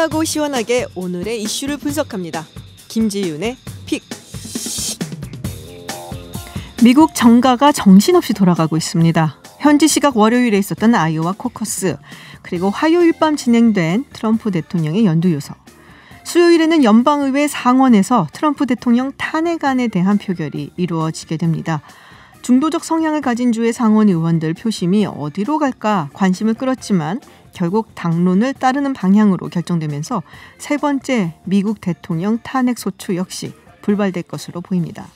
상쾌하고 시원하게 오늘의 이슈를 분석합니다. 김지윤의 픽. 미국 정가가 정신없이 돌아가고 있습니다. 현지 시각 월요일에 있었던 아이오와 코커스, 그리고 화요일 밤 진행된 트럼프 대통령의 연두 요석. 수요일에는 연방의회 상원에서 트럼프 대통령 탄핵안에 대한 표결이 이루어지게 됩니다. 중도적 성향을 가진 주의 상원 의원들 표심이 어디로 갈까 관심을 끌었지만 결국 당론을 따르는 방향으로 결정되면서 세 번째 미국 대통령 탄핵 소추 역시 불발될 것으로 보입니다.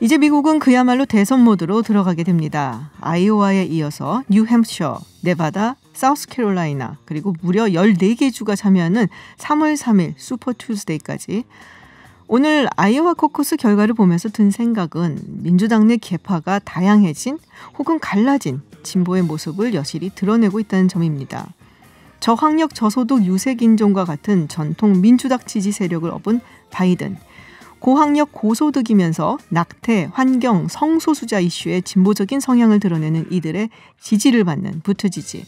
이제 미국은 그야말로 대선 모드로 들어가게 됩니다. 아이오와에 이어서 뉴햄셔, 네바다, 사우스캐롤라이나 그리고 무려 14개 주가 참여하는 3월 3일 슈퍼 투스데이까지 오늘 아이오와 코커스 결과를 보면서 든 생각은 민주당 내 개파가 다양해진 혹은 갈라진 진보의 모습을 여실히 드러내고 있다는 점입니다. 저학력 저소득 유색인종과 같은 전통 민주당 지지 세력을 업은 바이든. 고학력 고소득이면서 낙태, 환경, 성소수자 이슈에 진보적인 성향을 드러내는 이들의 지지를 받는 부트지지.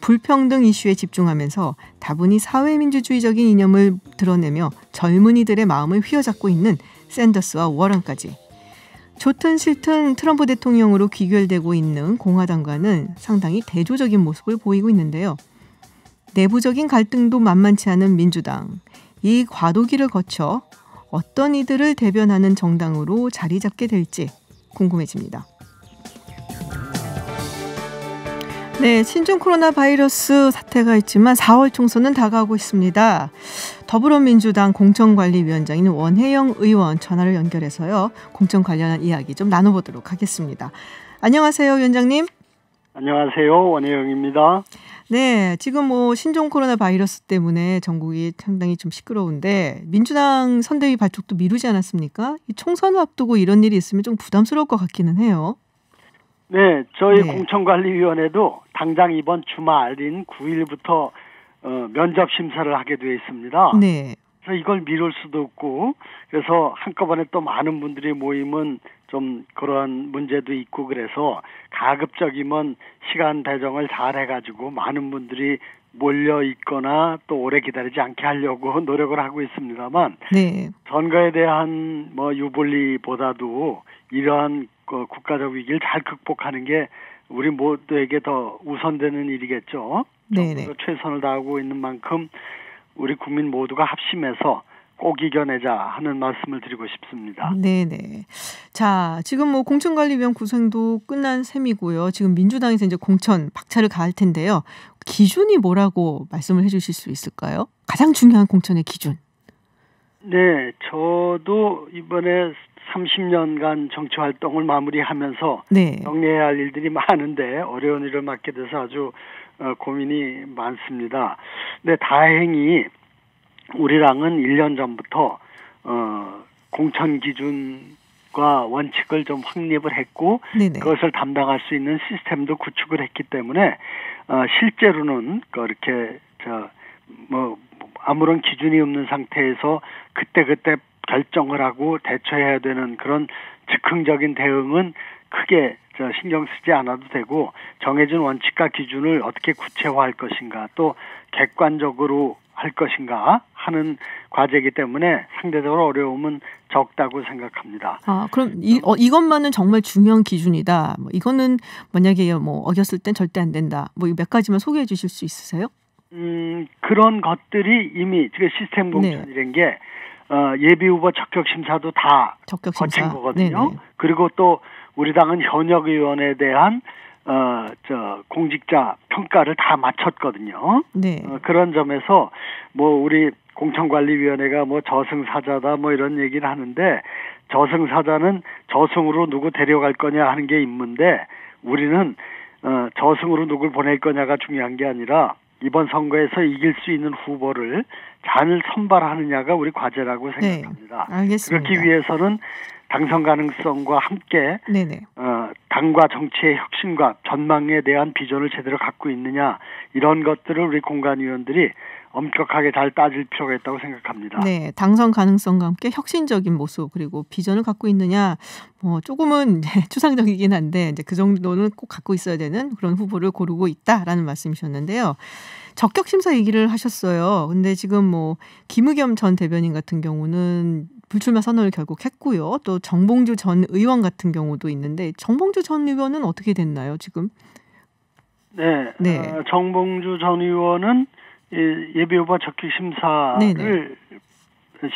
불평등 이슈에 집중하면서 다분히 사회민주주의적인 이념을 드러내며 젊은이들의 마음을 휘어잡고 있는 샌더스와 워런까지 좋든 싫든 트럼프 대통령으로 귀결되고 있는 공화당과는 상당히 대조적인 모습을 보이고 있는데요. 내부적인 갈등도 만만치 않은 민주당. 이 과도기를 거쳐 어떤 이들을 대변하는 정당으로 자리 잡게 될지 궁금해집니다. 네, 신종 코로나 바이러스 사태가 있지만 4월 총선은 다가오고 있습니다. 더불어민주당 공천관리위원장인 원혜영 의원 전화를 연결해서요. 공천 관련한 이야기 좀 나눠보도록 하겠습니다. 안녕하세요, 위원장님. 안녕하세요, 원혜영입니다. 네, 지금 뭐 신종 코로나 바이러스 때문에 전국이 상당히 좀 시끄러운데 민주당 선대위 발족도 미루지 않았습니까? 이 총선 앞두고 이런 일이 있으면 좀 부담스러울 것 같기는 해요. 네, 저희 네. 공청관리위원회도 당장 이번 주말인 9일부터 어, 면접 심사를 하게 되어 있습니다. 네. 그래서 이걸 미룰 수도 없고 그래서 한꺼번에 또 많은 분들이 모이면좀 그런 문제도 있고 그래서 가급적이면 시간 배정을 잘 해가지고 많은 분들이 몰려 있거나 또 오래 기다리지 않게 하려고 노력을 하고 있습니다만 네. 선거에 대한 뭐 유불리보다도 이러한 그 국가적 위기를 잘 극복하는 게 우리 모두에게 더 우선되는 일이겠죠. 네 최선을 다하고 있는 만큼 우리 국민 모두가 합심해서 꼭 이겨내자 하는 말씀을 드리고 싶습니다. 네네. 자, 지금 뭐 공천관리위원 구성도 끝난 셈이고요. 지금 민주당에서 이제 공천 박차를 가할 텐데요. 기준이 뭐라고 말씀을 해주실 수 있을까요? 가장 중요한 공천의 기준. 네, 저도 이번에 30년간 정치 활동을 마무리하면서 네. 정리해야 할 일들이 많은데 어려운 일을 맡게 돼서 아주 어, 고민이 많습니다. 근데 다행히 우리랑은 1년 전부터 어, 공천 기준 과 원칙을 좀 확립을 했고 네네. 그것을 담당할 수 있는 시스템도 구축을 했기 때문에 어, 실제로는 그렇게 저뭐 아무런 기준이 없는 상태에서 그때그때 결정을 하고 대처해야 되는 그런 즉흥적인 대응은 크게 신경 쓰지 않아도 되고 정해진 원칙과 기준을 어떻게 구체화할 것인가 또 객관적으로 할 것인가 하는 과제이기 때문에 상대적으로 어려움은 적다고 생각합니다. 아 그럼 이, 어, 이것만은 정말 중요한 기준이다. 뭐 이거는 만약에 뭐 어겼을 땐 절대 안 된다. 뭐 몇 가지만 소개해 주실 수 있으세요? 음, 그런 것들이 이미 그 시스템 네. 공천이란 네. 게 어, 예비 후보 적격 심사도 다 적격 거친 심사. 거거든요. 네네. 네. 그리고 또 우리 당은 현역 의원에 대한 어, 저 공직자 평가를 다 마쳤거든요. 네. 어, 그런 점에서 뭐 우리 공천관리위원회가 뭐 저승사자다 뭐 이런 얘기를 하는데 저승사자는 저승으로 누구 데려갈 거냐 하는 게있는데 우리는 어, 저승으로 누굴 보낼 거냐가 중요한 게 아니라 이번 선거에서 이길 수 있는 후보를 잘 선발하느냐가 우리 과제라고 네, 생각합니다. 네, 알겠습니다. 그렇기 위해서는 당선 가능성과 함께 네네. 어, 당과 정치의 혁신과 전망에 대한 비전을 제대로 갖고 있느냐 이런 것들을 우리 공관위원들이 엄격하게 잘 따질 필요가 있다고 생각합니다. 네, 당선 가능성과 함께 혁신적인 모습 그리고 비전을 갖고 있느냐, 뭐 조금은 추상적이긴 한데 이제 그 정도는 꼭 갖고 있어야 되는 그런 후보를 고르고 있다라는 말씀이셨는데요. 적격 심사 얘기를 하셨어요. 근데 지금 뭐 김의겸 전 대변인 같은 경우는 불출마 선언을 결국 했고요. 또 정봉주 전 의원 같은 경우도 있는데 정봉주 전 의원은 어떻게 됐나요 지금? 네, 네. 어, 정봉주 전 의원은 예, 예비 후보 적기 심사를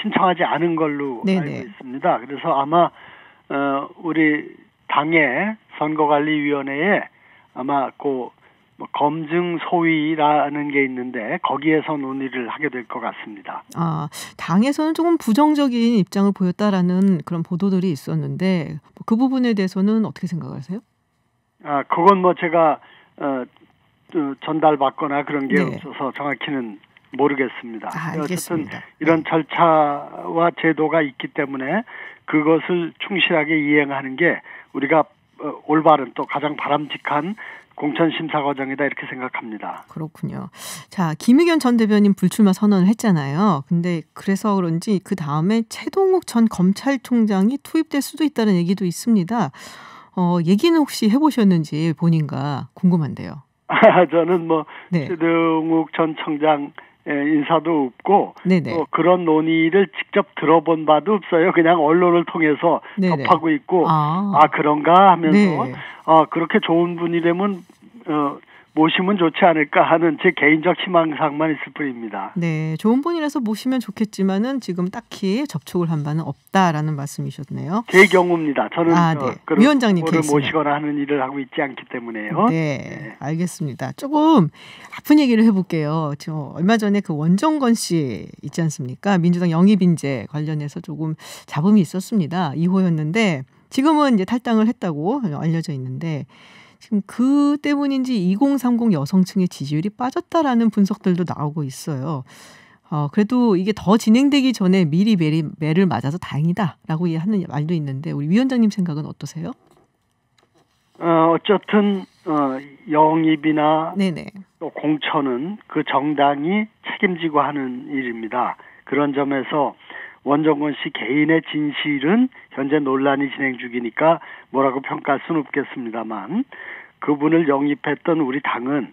신청하지 않은 걸로 네네. 알고 있습니다. 그래서 아마 어, 우리 당의 선거관리위원회에 아마 그 검증 소위라는 게 있는데 거기에서 논의를 하게 될 것 같습니다. 아 당에서는 조금 부정적인 입장을 보였다라는 그런 보도들이 있었는데 그 부분에 대해서는 어떻게 생각하세요? 아 그건 뭐 제가 어, 어, 전달받거나 그런 게 네. 없어서 정확히는 모르겠습니다. 아, 어쨌든 이런 네. 절차와 제도가 있기 때문에 그것을 충실하게 이행하는 게 우리가 어, 올바른 또 가장 바람직한 공천심사 과정이다 이렇게 생각합니다. 그렇군요. 자 김의견 전 대변인 불출마 선언을 했잖아요. 근데 그래서 그런지 그 다음에 최동욱 전 검찰총장이 투입될 수도 있다는 얘기도 있습니다. 어, 얘기는 혹시 해보셨는지 본인과 궁금한데요. 아, 저는 뭐 네. 최동욱 전 청장 인사도 없고 네네. 또 네. 뭐 그런 논의를 직접 들어본 바도 없어요. 그냥 언론을 통해서 네네. 네. 접하고 있고 아, 아 그런가 하면서 네. 아 그렇게 좋은 분이라면 어, 모시면 좋지 않을까 하는 제 개인적 희망사항만 있을 뿐입니다. 네, 좋은 분이라서 모시면 좋겠지만은 지금 딱히 접촉을 한 바는 없다라는 말씀이셨네요. 제 경우입니다. 저는 아, 어, 네. 어, 위원장님 모시거나 하는 일을 하고 있지 않기 때문에요. 네, 네, 알겠습니다. 조금 아픈 얘기를 해볼게요. 저 얼마 전에 그 원정건 씨 있지 않습니까? 민주당 영입 인재 관련해서 조금 잡음이 있었습니다. 2호였는데 지금은 이제 탈당을 했다고 알려져 있는데 지금 그 때문인지 2030 여성층의 지지율이 빠졌다라는 분석들도 나오고 있어요. 어, 그래도 이게 더 진행되기 전에 미리 매리, 매를 맞아서 다행이다라고 하는 말도 있는데 우리 위원장님 생각은 어떠세요? 어, 어쨌든 어, 영입이나 네네. 또 공천은 그 정당이 책임지고 하는 일입니다. 그런 점에서 원정권 씨 개인의 진실은 현재 논란이 진행 중이니까 뭐라고 평가할 수는 없겠습니다만 그분을 영입했던 우리 당은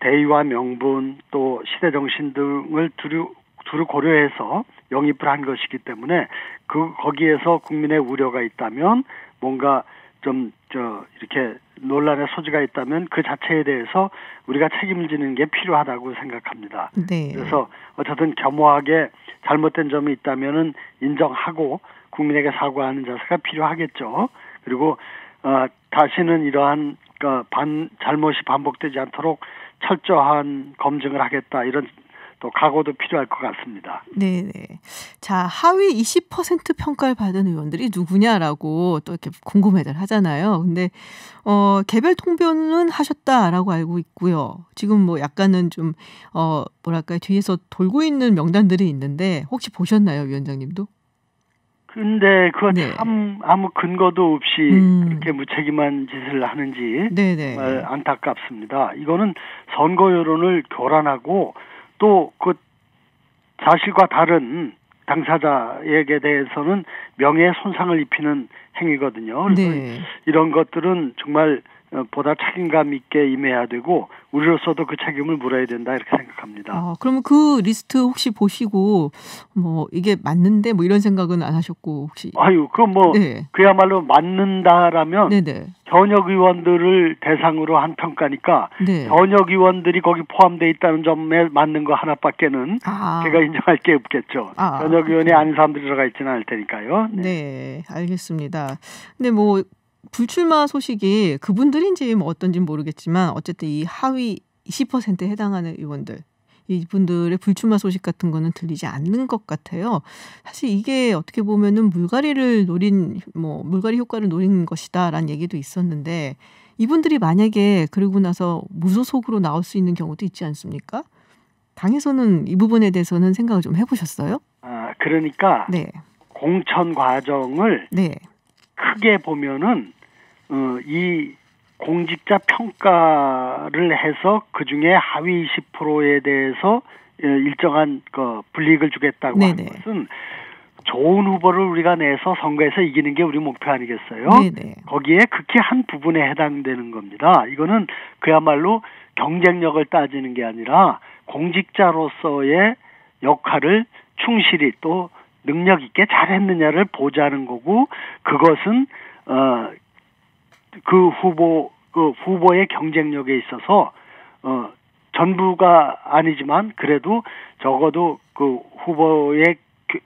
대의와 명분 또 시대 정신 등을 두루 두루 고려해서 영입을 한 것이기 때문에 그 거기에서 국민의 우려가 있다면 뭔가 좀 저 이렇게 논란의 소지가 있다면 그 자체에 대해서 우리가 책임 지는 게 필요하다고 생각합니다. 네. 그래서 어쨌든 겸허하게 잘못된 점이 있다면은 인정하고 국민에게 사과하는 자세가 필요하겠죠. 그리고 어, 다시는 이러한 그반 어, 잘못이 반복되지 않도록 철저한 검증을 하겠다 이런 또 각오도 필요할 것 같습니다. 네, 자 하위 20% 평가를 받은 의원들이 누구냐라고 또 이렇게 궁금해들 하잖아요. 근데 어 개별 통변은 하셨다라고 알고 있고요. 지금 뭐 약간은 좀어 뭐랄까요 뒤에서 돌고 있는 명단들이 있는데 혹시 보셨나요, 위원장님도? 근데 그건 네. 참 아무 근거도 없이 음. 그렇게 무책임한 짓을 하는지 네네. 안타깝습니다. 이거는 선거 여론을 교란하고 또그 자신과 다른 당사자에게 대해서는 명예 손상을 입히는 행위거든요. 그래서 네. 이런 것들은 정말 어, 보다 책임감 있게 임해야 되고 우리로서도 그 책임을 물어야 된다 이렇게 생각합니다. 아, 그러면 그 리스트 혹시 보시고 뭐 이게 맞는데 뭐 이런 생각은 안 하셨고 혹시 아유 그뭐 네. 그야말로 맞는다라면 네네. 현역 네. 의원들을 대상으로 한 평가니까 네. 현역 의원들이 거기 포함돼 있다는 점에 맞는 거 하나밖에는 아. 제가 인정할 게 없겠죠. 아. 현역 의원이 아닌 사람들이 들어가 있지는 않을 테니까요. 네. 네 알겠습니다. 근데 뭐 불출마 소식이 그분들인지 뭐 어떤지 모르겠지만 어쨌든 이 하위 20%에 해당하는 의원들 이분들의 불출마 소식 같은 거는 들리지 않는 것 같아요. 사실 이게 어떻게 보면은 물갈이를 노린 뭐 물갈이 효과를 노린 것이다라는 얘기도 있었는데 이분들이 만약에 그러고 나서 무소속으로 나올 수 있는 경우도 있지 않습니까? 당에서는 이 부분에 대해서는 생각을 좀 해보셨어요? 아 그러니까 네. 공천 과정을 네. 크게 보면은 어, 이 공직자 평가를 해서 그 중에 하위 20%에 대해서 예, 일정한 그 불이익을 주겠다고 네네. 하는 것은 좋은 후보를 우리가 내서 선거에서 이기는 게 우리 목표 아니겠어요? 네네. 거기에 극히 한 부분에 해당되는 겁니다. 이거는 그야말로 경쟁력을 따지는 게 아니라 공직자로서의 역할을 충실히 또 능력 있게 잘했느냐를 보자는 거고 그것은 어그 후보 그 후보의 경쟁력에 있어서 어 전부가 아니지만 그래도 적어도 그 후보의 그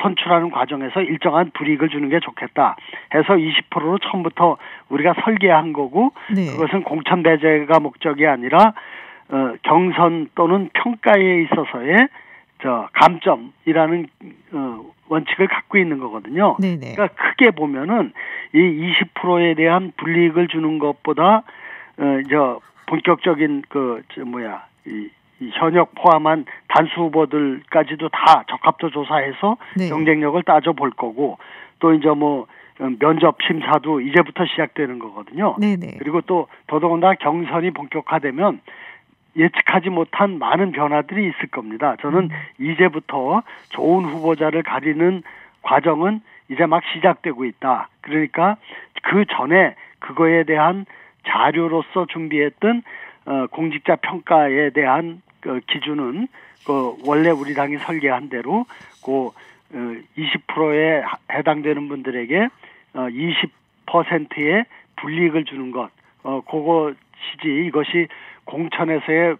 선출하는 과정에서 일정한 불이익을 주는 게 좋겠다 해서 20%로 처음부터 우리가 설계한 거고 네. 그것은 공천 배제가 목적이 아니라 어, 경선 또는 평가에 있어서의 저 감점이라는 어, 원칙을 갖고 있는 거거든요. 네네. 그러니까 크게 보면은 이 20%에 대한 불이익을 주는 것보다 어, 저 본격적인 그저 뭐야 이, 이 현역 포함한 단수 후보들까지도 다 적합도 조사해서 네. 경쟁력을 따져 볼 거고 또 이제 뭐 어, 면접 심사도 이제부터 시작되는 거거든요. 네네. 그리고 또 더더군다나 경선이 본격화되면 예측하지 못한 많은 변화들이 있을 겁니다. 저는 음. 이제부터 좋은 후보자를 가리는 과정은 이제 막 시작되고 있다. 그러니까 그 전에 그거에 대한 자료로서 준비했던 어, 공직자 평가에 대한 그 기준은 그 원래 우리 당이 설계한 대로 그 20%에 어, 해당되는 분들에게 20%의 어, 불이익을 주는 것, 어, 그것이지 이것이 공천에서의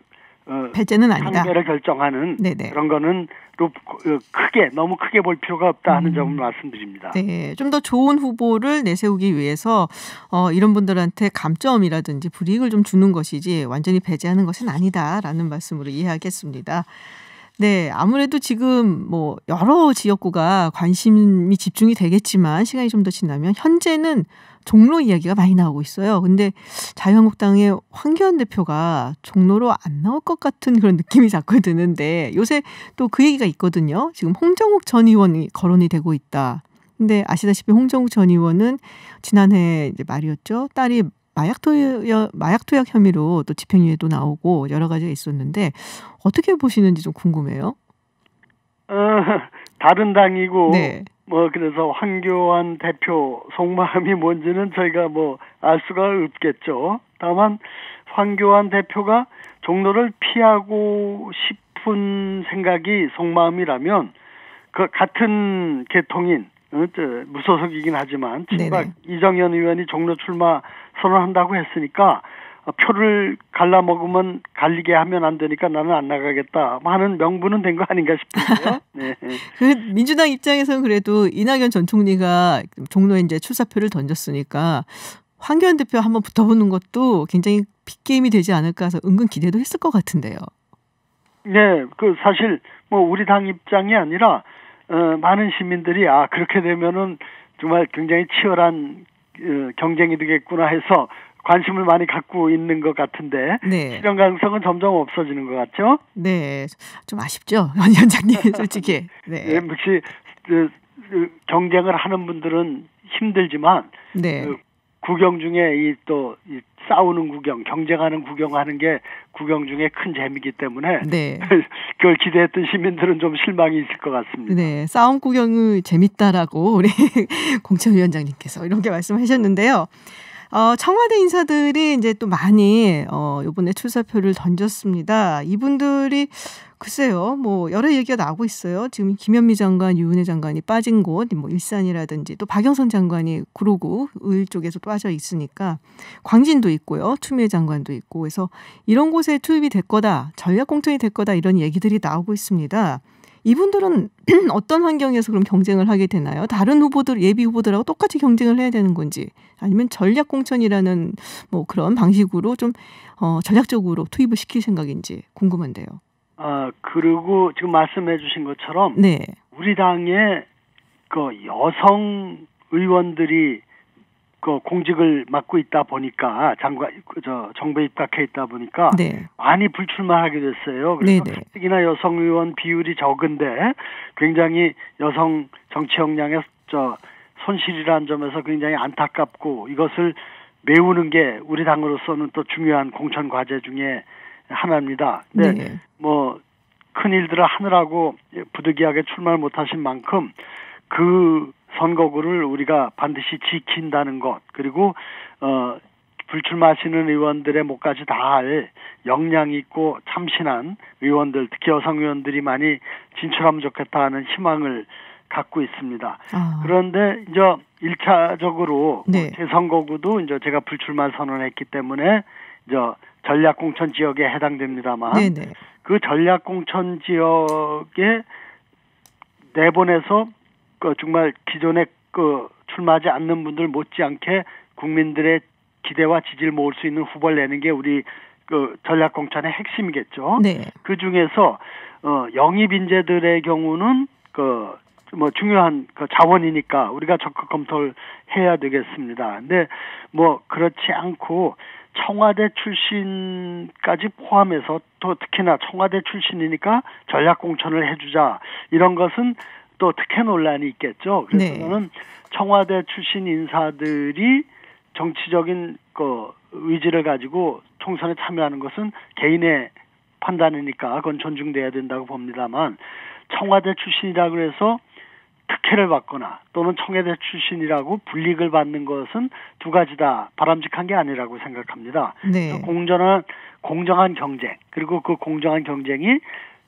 어, 배제는 아니다. 상대를 결정하는 네네. 그런 거는 어, 크게 너무 크게 볼 필요가 없다 하는 음. 점을 말씀드립니다. 네, 좀 더 좋은 후보를 내세우기 위해서 어, 이런 분들한테 감점이라든지 불이익을 좀 주는 것이지 완전히 배제하는 것은 아니다라는 말씀으로 이해하겠습니다. 네, 아무래도 지금 뭐 여러 지역구가 관심이 집중이 되겠지만 시간이 좀 더 지나면 현재는 종로 이야기가 많이 나오고 있어요. 근데 자유한국당의 황교안 대표가 종로로 안 나올 것 같은 그런 느낌이 자꾸 드는데 요새 또 그 얘기가 있거든요. 지금 홍정욱 전 의원이 거론이 되고 있다. 근데 아시다시피 홍정욱 전 의원은 지난해 이제 말이었죠. 딸이 마약 투약 마약 투약 혐의로 또 집행유예도 나오고 여러 가지가 있었는데 어떻게 보시는지 좀 궁금해요. 어, 다른 당이고 네. 뭐 그래서 황교안 대표 속마음이 뭔지는 저희가 뭐 알 수가 없겠죠. 다만 황교안 대표가 종로를 피하고 싶은 생각이 속마음이라면 그 같은 계통인 어, 무소속이긴 하지만 친박 네네. 이정현 의원이 종로 출마 선언한다고 했으니까 어, 표를 갈라먹으면 갈리게 하면 안 되니까 나는 안 나가겠다 뭐 하는 명분은 된 거 아닌가 싶은데요. 네. 그 민주당 입장에서는 그래도 이낙연 전 총리가 종로에 이제 출사표를 던졌으니까 황교안 대표 한번 붙어보는 것도 굉장히 빅게임이 되지 않을까 해서 은근 기대도 했을 것 같은데요. 네, 그 사실 뭐 우리 당 입장이 아니라 어, 많은 시민들이 아 그렇게 되면은 정말 굉장히 치열한 어, 경쟁이 되겠구나 해서 관심을 많이 갖고 있는 것 같은데 네. 실현 가능성은 점점 없어지는 것 같죠? 네, 좀 아쉽죠, 원장님 솔직히. 네, 네 역시 그, 그, 경쟁을 하는 분들은 힘들지만 네. 그 구경 중에 이또이 싸우는 구경, 경쟁하는 구경하는 게 구경 중에 큰 재미이기 때문에 네. 그걸 기대했던 시민들은 좀 실망이 있을 것 같습니다. 네, 싸움 구경이 재밌다라고 우리 공청위원장님께서 이렇게 말씀하셨는데요. 어, 청와대 인사들이 이제 또 많이 어, 요번에 출사표를 던졌습니다. 이분들이 글쎄요, 뭐 여러 얘기가 나오고 있어요. 지금 김현미 장관, 유은혜 장관이 빠진 곳, 뭐 일산이라든지 또 박영선 장관이 구로구 의 쪽에서 빠져 있으니까 광진도 있고요, 추미애 장관도 있고, 그래서 이런 곳에 투입이 될 거다, 전략 공천이 될 거다 이런 얘기들이 나오고 있습니다. 이분들은 어떤 환경에서 그럼 경쟁을 하게 되나요? 다른 후보들 예비 후보들하고 똑같이 경쟁을 해야 되는 건지 아니면 전략 공천이라는 뭐 그런 방식으로 좀 어, 전략적으로 투입을 시킬 생각인지 궁금한데요. 아 그리고 지금 말씀해주신 것처럼 네. 우리 당의 그 여성 의원들이 그 공직을 맡고 있다 보니까 장관 저 정부에 입각해 있다 보니까 네. 많이 불출마하게 됐어요. 그래서 네네. 특히나 여성 의원 비율이 적은데 굉장히 여성 정치 역량의 저 손실이라는 점에서 굉장히 안타깝고 이것을 메우는 게 우리 당으로서는 또 중요한 공천 과제 중에 하나입니다. 네. 뭐큰 일들을 하느라고 부득이하게 출마를 못하신 만큼 그 선거구를 우리가 반드시 지킨다는 것 그리고 어 불출마하시는 의원들의 목까지 다할 역량 있고 참신한 의원들 특히 여성 의원들이 많이 진출하면 좋겠다 하는 희망을 갖고 있습니다. 아. 그런데 이제 1차적으로 네. 제 선거구도 이제 제가 불출마 선언했기 때문에 이제 전략 공천 지역에 해당됩니다만 네네. 네. 그 전략 공천 지역에 내보내서 그 정말 기존에 그 출마하지 않는 분들 못지않게 국민들의 기대와 지지를 모을 수 있는 후보를 내는 게 우리 그 전략 공천의 핵심이겠죠. 네. 그 중에서 어 영입 인재들의 경우는 그 뭐 중요한 그 자원이니까 우리가 적극 검토를 해야 되겠습니다. 근데 뭐 그렇지 않고 청와대 출신까지 포함해서 또 특히나 청와대 출신이니까 전략 공천을 해주자 이런 것은 또 특혜 논란이 있겠죠. 그래서 네. 저는 청와대 출신 인사들이 정치적인 그 의지를 가지고 총선에 참여하는 것은 개인의 판단이니까 그건 존중돼야 된다고 봅니다만 청와대 출신이라 그래서 특혜를 받거나 또는 청와대 출신이라고 불이익을 받는 것은 두 가지 다 바람직한 게 아니라고 생각합니다. 네. 그 공정한 공정한 경쟁 그리고 그 공정한 경쟁이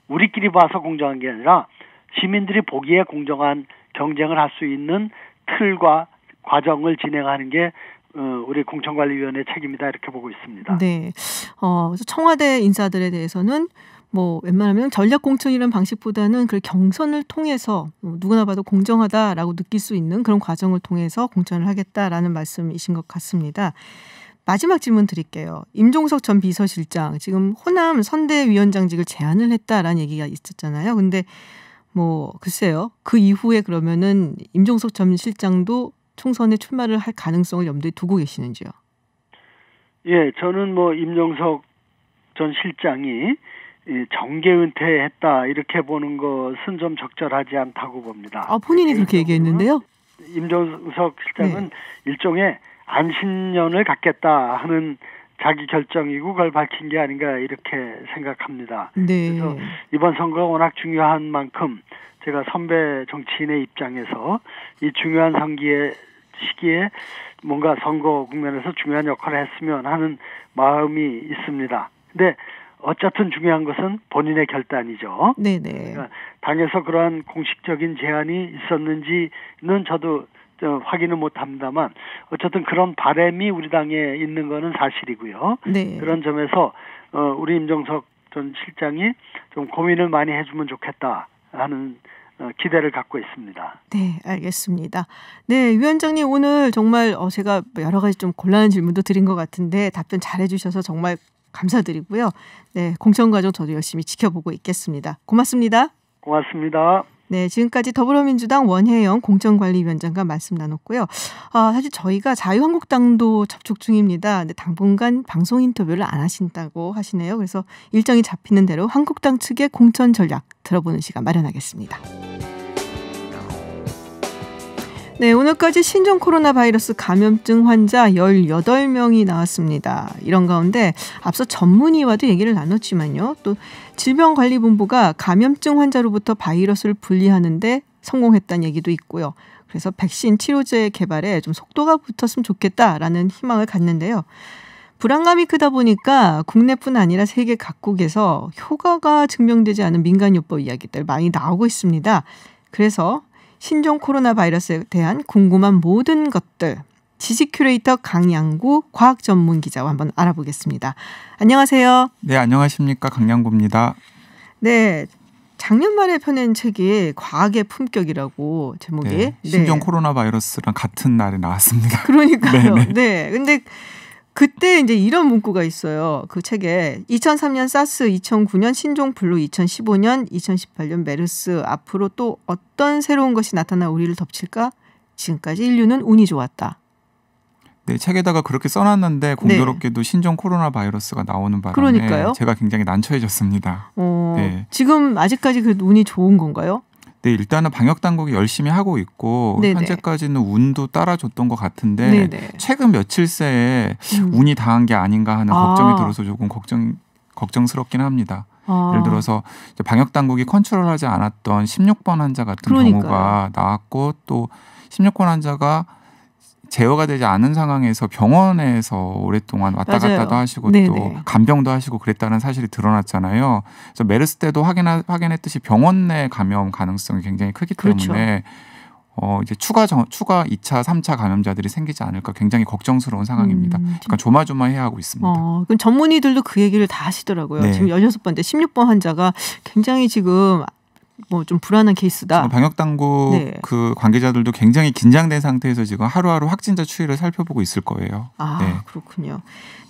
우리끼리 봐서 공정한 게 아니라 시민들이 보기에 공정한 경쟁을 할 수 있는 틀과 과정을 진행하는 게 어, 우리 공천관리위원회 책임이다 이렇게 보고 있습니다. 네, 어, 청와대 인사들에 대해서는 뭐 웬만하면 전략 공천이라는 방식보다는 그 경선을 통해서 뭐 누구나 봐도 공정하다라고 느낄 수 있는 그런 과정을 통해서 공천을 하겠다라는 말씀이신 것 같습니다. 마지막 질문 드릴게요. 임종석 전 비서실장 지금 호남 선대위원장직을 제안을 했다라는 얘기가 있었잖아요. 근데 뭐 글쎄요. 그 이후에 그러면은 임종석 전 실장도 총선에 출마를 할 가능성을 염두에 두고 계시는지요? 예, 저는 뭐 임종석 전 실장이 정계 은퇴했다 이렇게 보는 것은 좀 적절하지 않다고 봅니다. 아 본인이 예, 그렇게 얘기했는데요? 임종석 실장은 네. 일종의 안신년을 갖겠다 하는 자기 결정이고 그걸 밝힌 게 아닌가 이렇게 생각합니다. 네. 그래서 이번 선거가 워낙 중요한 만큼 제가 선배 정치인의 입장에서 이 중요한 선기의 시기에 뭔가 선거 국면에서 중요한 역할을 했으면 하는 마음이 있습니다. 근데 어쨌든 중요한 것은 본인의 결단이죠. 네네. 그러니까 당에서 그러한 공식적인 제안이 있었는지는 저도 확인은 못합니다만 어쨌든 그런 바램이 우리 당에 있는 거는 사실이고요. 네. 그런 점에서 어, 우리 임종석 전 실장이 좀 고민을 많이 해주면 좋겠다 하는 어, 기대를 갖고 있습니다. 네, 알겠습니다. 네, 위원장님 오늘 정말 어, 제가 여러 가지 좀 곤란한 질문도 드린 것 같은데 답변 잘 해주셔서 정말 감사드리고요. 네, 공천 과정 저도 열심히 지켜보고 있겠습니다. 고맙습니다. 고맙습니다. 네, 지금까지 더불어민주당 원혜영 공정관리위원장과 말씀 나눴고요. 아, 사실 저희가 자유한국당도 접촉 중입니다. 근데 당분간 방송 인터뷰를 안 하신다고 하시네요. 그래서 일정이 잡히는 대로 한국당 측의 공천 전략 들어보는 시간 마련하겠습니다. 네, 오늘까지 신종 코로나 바이러스 감염증 환자 18명이 나왔습니다. 이런 가운데 앞서 전문의와도 얘기를 나눴지만요. 또 질병관리본부가 감염증 환자로부터 바이러스를 분리하는데 성공했다는 얘기도 있고요. 그래서 백신 치료제 개발에 좀 속도가 붙었으면 좋겠다라는 희망을 갖는데요. 불안감이 크다 보니까 국내뿐 아니라 세계 각국에서 효과가 증명되지 않은 민간요법 이야기들 많이 나오고 있습니다. 그래서 신종 코로나 바이러스에 대한 궁금한 모든 것들 지식 큐레이터 강양구 과학 전문 기자와 한번 알아보겠습니다. 안녕하세요. 네, 안녕하십니까. 강양구입니다. 네. 작년 말에 펴낸 책이 과학의 품격이라고 제목이 네, 신종 네. 코로나 바이러스랑 같은 날에 나왔습니다. 그러니까요. 네, 네 네. 근데 그때 이제 이런 문구가 있어요. 그 책에 2003년 사스, 2009년 신종 블루, 2015년, 2018년 메르스 앞으로 또 어떤 새로운 것이 나타나 우리를 덮칠까? 지금까지 인류는 운이 좋았다. 네, 책에다가 그렇게 써놨는데 공교롭게도 네. 신종 코로나 바이러스가 나오는 바람에 그러니까요? 제가 굉장히 난처해졌습니다. 어, 네. 지금 아직까지 그래 운이 좋은 건가요? 네, 일단은 방역 당국이 열심히 하고 있고 네네. 네. 현재까지는 운도 따라줬던 것 같은데 네네. 네. 최근 며칠 새에 음. 운이 당한 게 아닌가 하는 아. 걱정이 들어서 조금 걱정 걱정스럽긴 합니다. 아. 예를 들어서 방역 당국이 컨트롤하지 않았던 16번 환자 같은 그러니까요. 경우가 나왔고 또 16번 환자가 제어가 되지 않은 상황에서 병원에서 오랫동안 왔다 맞아요. 갔다도 하시고 네네. 또 네. 간병도 하시고 그랬다는 사실이 드러났잖아요. 그래서 메르스 때도 확인하, 확인했듯이 병원 내 감염 가능성이 굉장히 크기 그렇죠. 때문에 그렇죠. 어 이제 추가 정, 추가 2차, 3차 감염자들이 생기지 않을까 굉장히 걱정스러운 상황입니다. 음, 그러니까 조마조마해야 하고 있습니다. 어, 그럼 전문의들도 그 얘기를 다 하시더라고요. 네. 지금 16번째 16번 환자가 굉장히 지금 뭐좀 불안한 케이스다. 방역 당국 네. 그 관계자들도 굉장히 긴장된 상태에서 지금 하루하루 확진자 추이를 살펴보고 있을 거예요. 아 네. 그렇군요.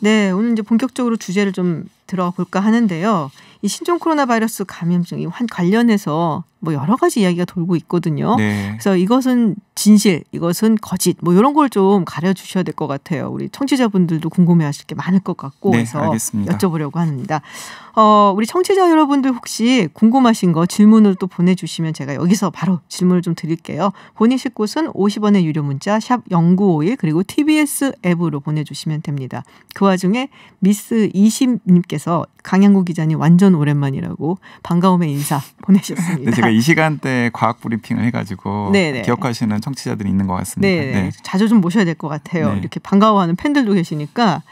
네 오늘 이제 본격적으로 주제를 좀 들어볼까 하는데요. 이 신종 코로나 바이러스 감염증이 관련해서 뭐 여러 가지 이야기가 돌고 있거든요. 네. 그래서 이것은 진실, 이것은 거짓, 뭐 이런 걸 좀 가려 주셔야 될 것 같아요. 우리 청취자분들도 궁금해하실 게 많을 것 같고 네, 그래서 알겠습니다. 여쭤보려고 합니다. 어, 우리 청취자 여러분들 혹시 궁금하신 거 질문을 또 보내주시면 제가 여기서 바로 질문을 좀 드릴게요. 보내실 곳은 50원의 유료 문자 샵 #0951 그리고 TBS 앱으로 보내주시면 됩니다. 그 와중에 미스 이심님께 님께서 강양구 기자님 완전 오랜만이라고 반가움의 인사 보내셨습니다. 네, 제가 이 시간대에 과학 브리핑을 해가지고 네네. 네. 기억하시는 청취자들이 있는 것 같습니다. 네. 네. 자주 좀 모셔야 될 것 같아요. 네. 이렇게 반가워하는 팬들도 계시니까.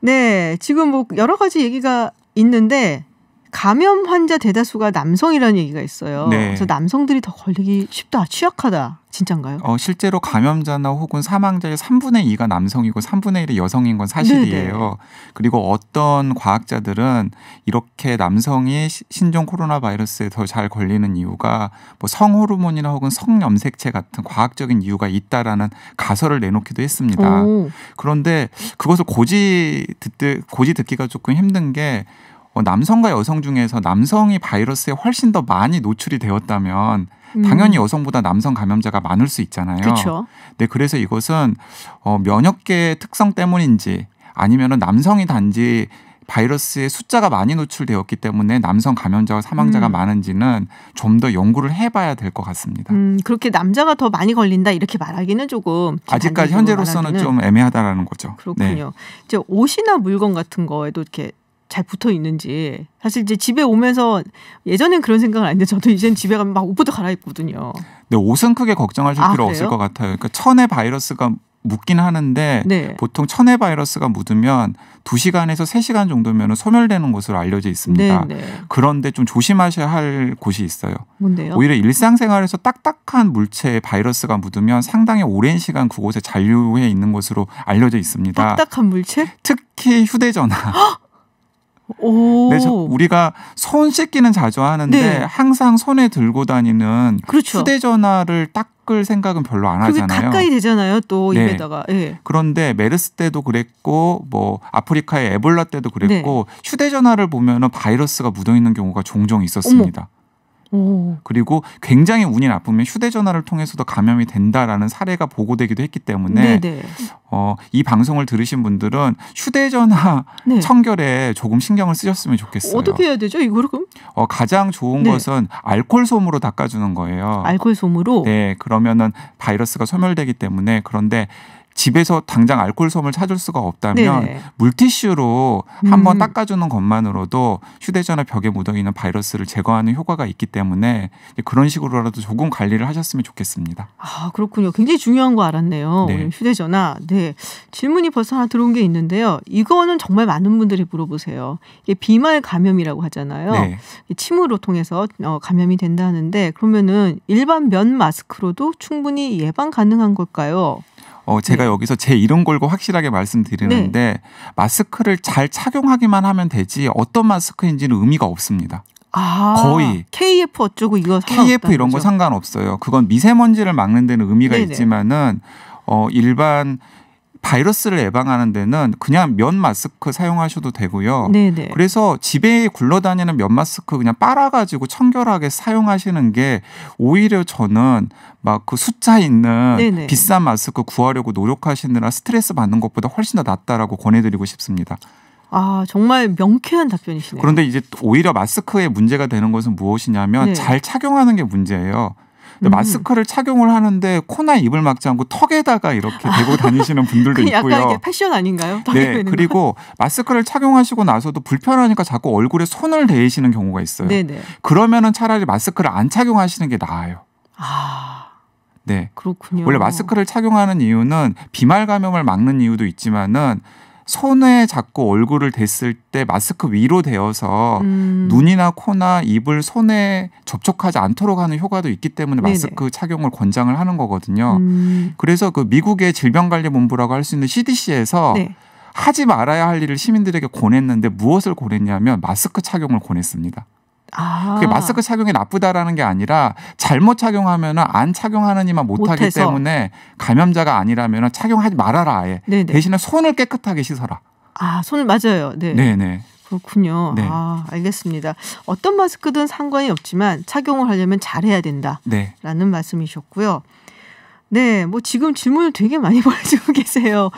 네, 지금 뭐 여러 가지 얘기가 있는데 감염 환자 대다수가 남성이라는 얘기가 있어요. 네. 그래서 남성들이 더 걸리기 쉽다, 취약하다. 진짠가요? 어, 실제로 감염자나 혹은 사망자의 3분의 2가 남성이고 3분의 1이 여성인 건 사실이에요. 네네. 네. 그리고 어떤 과학자들은 이렇게 남성이 신종 코로나 바이러스에 더 잘 걸리는 이유가 뭐 성호르몬이나 혹은 성염색체 같은 과학적인 이유가 있다라는 가설을 내놓기도 했습니다. 오. 그런데 그것을 고지 듣 고지 듣기가 조금 힘든 게 어, 남성과 여성 중에서 남성이 바이러스에 훨씬 더 많이 노출이 되었다면 음. 당연히 여성보다 남성 감염자가 많을 수 있잖아요. 그쵸. 네, 그래서 이것은 어, 면역계 특성 때문인지 아니면은 남성이 단지 바이러스의 숫자가 많이 노출되었기 때문에 남성 감염자와 사망자가 음. 많은지는 좀 더 연구를 해봐야 될 것 같습니다. 음, 그렇게 남자가 더 많이 걸린다 이렇게 말하기는 조금 아직까지 현재로서는 말하기는. 좀 애매하다라는 거죠. 네. 그렇군요. 네. 이제 옷이나 물건 같은 거에도 이렇게 잘 붙어 있는지 사실 이제 집에 오면서 예전엔 그런 생각을 안 했는데 저도 이젠 집에 가면 막 옷부터 갈아입거든요. 근데 옷은 크게 걱정하실 아, 필요 그래요? 없을 것 같아요. 그러니까 천의 바이러스가 묻긴 하는데 네. 보통 천의 바이러스가 묻으면 2시간에서3시간 정도면 소멸되는 것으로 알려져 있습니다. 네, 네. 그런데 좀 조심하셔야 할 곳이 있어요. 뭔데요? 오히려 일상생활에서 딱딱한 물체에 바이러스가 묻으면 상당히 오랜 시간 그곳에 잔류해 있는 것으로 알려져 있습니다. 딱딱한 물체? 특히 휴대전화. 네, 우리가 손 씻기는 자주 하는데 네. 항상 손에 들고 다니는 그렇죠. 휴대전화를 닦을 생각은 별로 안 하잖아요. 가까이 되잖아요, 또 네. 입에다가. 네. 그런데 메르스 때도 그랬고 뭐 아프리카의 에볼라 때도 그랬고 네. 휴대전화를 보면은 바이러스가 묻어 있는 경우가 종종 있었습니다. 어머. 오. 그리고 굉장히 운이 나쁘면 휴대전화를 통해서도 감염이 된다라는 사례가 보고되기도 했기 때문에 어, 이 방송을 들으신 분들은 휴대전화 네. 청결에 조금 신경을 쓰셨으면 좋겠어요. 어떻게 해야 되죠? 이거 그럼? 어, 가장 좋은 네. 것은 알코올 솜으로 닦아주는 거예요. 알콜 솜으로? 네. 그러면은 바이러스가 소멸되기 때문에 그런데 집에서 당장 알코올 솜을 찾을 수가 없다면 네. 물티슈로 한번 음. 닦아주는 것만으로도 휴대전화 벽에 묻어있는 바이러스를 제거하는 효과가 있기 때문에 그런 식으로라도 조금 관리를 하셨으면 좋겠습니다. 아 그렇군요. 굉장히 중요한 거 알았네요. 네. 휴대전화. 네 질문이 벌써 하나 들어온 게 있는데요. 이거는 정말 많은 분들이 물어보세요. 이게 비말 감염이라고 하잖아요. 네. 침으로 통해서 어, 감염이 된다는데 그러면은 일반 면 마스크로도 충분히 예방 가능한 걸까요? 어, 제가 네. 여기서 제 이름 걸고 확실하게 말씀드리는데 네. 마스크를 잘 착용하기만 하면 되지 어떤 마스크인지는 의미가 없습니다. 아, 거의 KF 어쩌고 이거 KF 이런 거죠? 거 상관없어요. 그건 미세먼지를 막는 데는 의미가 네네. 있지만은 어 일반 바이러스를 예방하는 데는 그냥 면 마스크 사용하셔도 되고요. 네네. 그래서 집에 굴러다니는 면 마스크 그냥 빨아가지고 청결하게 사용하시는 게 오히려 저는 막그 숫자 있는 네네. 비싼 마스크 구하려고 노력하시느라 스트레스 받는 것보다 훨씬 더 낫다라고 권해드리고 싶습니다. 아 정말 명쾌한 답변이시네요. 그런데 이제 오히려 마스크의 문제가 되는 것은 무엇이냐면 네. 잘 착용하는 게 문제예요. 음. 마스크를 착용을 하는데 코나 입을 막지 않고 턱에다가 이렇게 대고 다니시는 분들도 있고요. 약간 이게 패션 아닌가요? 네. 그리고 마스크를 착용하시고 나서도 불편하니까 자꾸 얼굴에 손을 대시는 경우가 있어요. 네네. 그러면은 차라리 마스크를 안 착용하시는 게 나아요. 아. 네. 그렇군요. 원래 마스크를 착용하는 이유는 비말 감염을 막는 이유도 있지만은 손에 잡고 얼굴을 댔을 때 마스크 위로 대어서 음. 눈이나 코나 입을 손에 접촉하지 않도록 하는 효과도 있기 때문에 마스크 착용을 권장을 하는 거거든요. 음. 그래서 그 미국의 질병관리본부라고 할 수 있는 CDC에서 네. 하지 말아야 할 일을 시민들에게 권했는데 무엇을 권했냐면 마스크 착용을 권했습니다. 아. 그게 마스크 착용이 나쁘다라는 게 아니라 잘못 착용하면 안 착용하느니만 못하기 못해서. 때문에 감염자가 아니라면 착용하지 말아라 아예. 네네. 대신에 손을 깨끗하게 씻어라. 아 손 맞아요. 네. 네네. 그렇군요. 네. 아, 알겠습니다. 어떤 마스크든 상관이 없지만 착용을 하려면 잘해야 된다라는 네. 말씀이셨고요. 네, 뭐 지금 질문을 되게 많이 보내주고 계세요.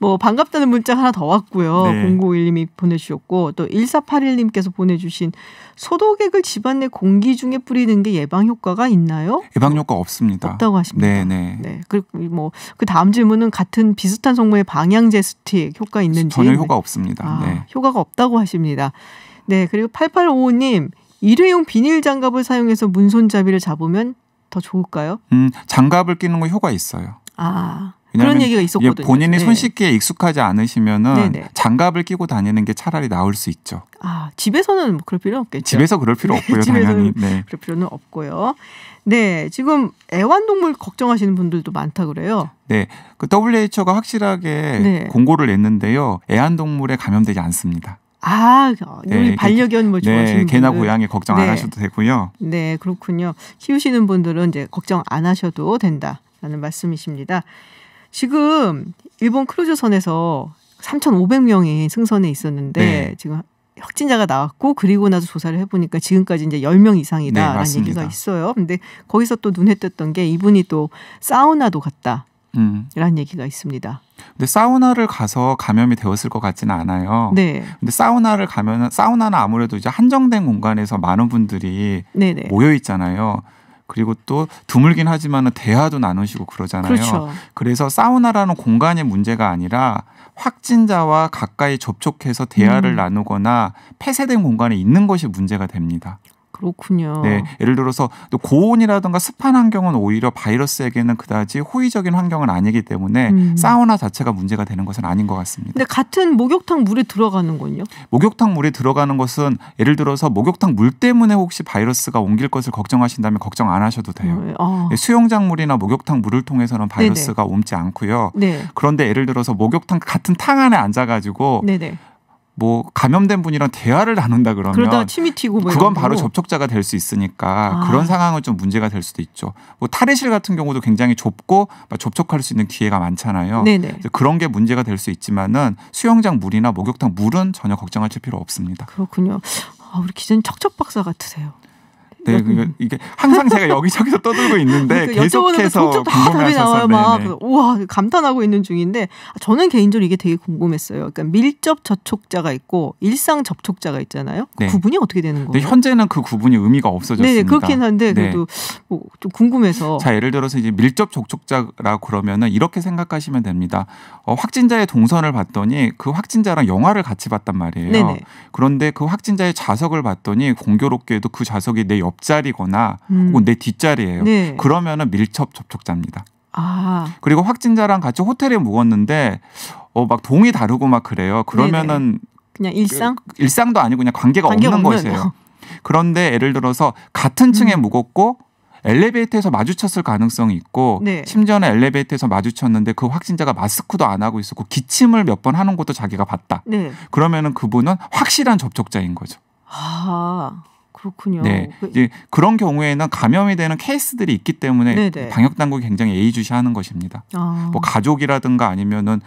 뭐 반갑다는 문자 하나 더 왔고요. 네. 0951님이 보내주셨고 또 1481님께서 보내주신 소독액을 집안 내 공기 중에 뿌리는 게 예방 효과가 있나요? 예방 효과 없습니다. 없다고 하십니다. 네, 네. 네 그리고 뭐 그 다음 질문은 같은 비슷한 성분의 방향제 스틱 효과 있는지 전혀 효과 없습니다. 아, 네. 효과가 없다고 하십니다. 네, 그리고 8855님 일회용 비닐 장갑을 사용해서 문손잡이를 잡으면 더 좋을까요? 음, 장갑을 끼는 거 효과 있어요. 아. 그런 얘기가 있었거든요. 본인이 네. 손쉽게 익숙하지 않으시면은 네네. 네. 장갑을 끼고 다니는 게 차라리 나을 수 있죠. 아 집에서는 뭐 그럴 필요 없겠죠. 집에서 그럴 필요 없고요. 집에서는 네. 그럴 필요는 없고요. 네, 지금 애완동물 걱정하시는 분들도 많다 그래요. 네, 그 WHO가 확실하게 네. 공고를 냈는데요. 애완동물에 감염되지 않습니다. 아, 네, 반려견 뭐 네, 좋아하시는 네, 개나 분들. 고양이 걱정 네. 안 하셔도 되고요. 네, 그렇군요. 키우시는 분들은 이제 걱정 안 하셔도 된다라는 말씀이십니다. 지금 일본 크루즈선에서 3,500명이 승선에 있었는데 네. 지금 확진자가 나왔고 그리고 나서 조사를 해보니까 지금까지 이제 10명 이상이다라는 네, 얘기가 있어요. 근데 거기서 또 눈에 띄었던 게 이분이 또 사우나도 갔다. 음. 이 라는 얘기가 있습니다. 근데 사우나를 가서 감염이 되었을 것 같지는 않아요. 네. 근데 사우나를 가면 사우나는 아무래도 이제 한정된 공간에서 많은 분들이 네네. 네. 모여 있잖아요. 그리고 또 드물긴 하지만은 대화도 나누시고 그러잖아요. 그렇죠. 그래서 사우나라는 공간의 문제가 아니라 확진자와 가까이 접촉해서 대화를 음. 나누거나 폐쇄된 공간에 있는 것이 문제가 됩니다. 그렇군요. 네, 예를 들어서 또 고온이라든가 습한 환경은 오히려 바이러스에게는 그다지 호의적인 환경은 아니기 때문에 음. 사우나 자체가 문제가 되는 것은 아닌 것 같습니다. 근데 같은 목욕탕 물에 들어가는 건요? 목욕탕 물에 들어가는 것은 예를 들어서 목욕탕 물 때문에 혹시 바이러스가 옮길 것을 걱정하신다면 걱정 안 하셔도 돼요. 네, 어. 네, 수영장 물이나 목욕탕 물을 통해서는 바이러스가 네네. 옮지 않고요. 네. 그런데 예를 들어서 목욕탕 같은 탕 안에 앉아가지고 네네. 뭐 감염된 분이랑 대화를 나눈다 그러면 침이 튀고 뭐 그건 바로 접촉자가 될 수 있으니까 아. 그런 상황은 좀 문제가 될 수도 있죠. 뭐 탈의실 같은 경우도 굉장히 좁고 막 접촉할 수 있는 기회가 많잖아요. 네네. 그런 게 문제가 될 수 있지만은 수영장 물이나 목욕탕 물은 전혀 걱정하실 필요 없습니다. 그렇군요. 아, 우리 기자 척척 박사 같으세요. 네, 음. 그러니까 항상 제가 여기저기서 떠들고 있는데 네, 그러니 계속해서 궁금해하셔서 막와 네, 네. 감탄하고 있는 중인데 아, 저는 개인적으로 이게 되게 궁금했어요. 그러니까 밀접 접촉자가 있고 일상 접촉자가 있잖아요. 그 네. 구분이 어떻게 되는 거예요? 네, 현재는 그 구분이 의미가 없어졌습니다. 네, 그렇긴 한데 그래도 뭐좀 궁금해서. 자, 예를 들어서 이제 밀접 접촉자라 그러면은 이렇게 생각하시면 됩니다. 어, 확진자의 동선을 봤더니 그 확진자랑 영화를 같이 봤단 말이에요. 네네. 그런데 그 확진자의 좌석을 봤더니 공교롭게도 그 좌석이 내 옆. 옆자리거나 음. 혹은 내 뒷자리예요. 네. 그러면은 밀접 접촉자입니다. 아. 그리고 확진자랑 같이 호텔에 묵었는데 어 막 동이 다르고 막 그래요. 그러면은 네네. 그냥 일상? 그, 일상도 아니고 그냥 관계가 관계 없는, 없는 것이요 그런데 예를 들어서 같은 층에 음. 묵었고 엘리베이터에서 마주쳤을 가능성이 있고 네. 심지어는 엘리베이터에서 마주쳤는데 그 확진자가 마스크도 안 하고 있었고 기침을 몇 번 하는 것도 자기가 봤다. 네. 그러면은 그분은 확실한 접촉자인 거죠. 아. 그렇군요. 네. 그 이제 그런 경우에는 감염이 되는 케이스들이 있기 때문에 네네. 방역 당국이 굉장히 예의주시하는 것입니다. 아. 뭐 가족이라든가 아니면은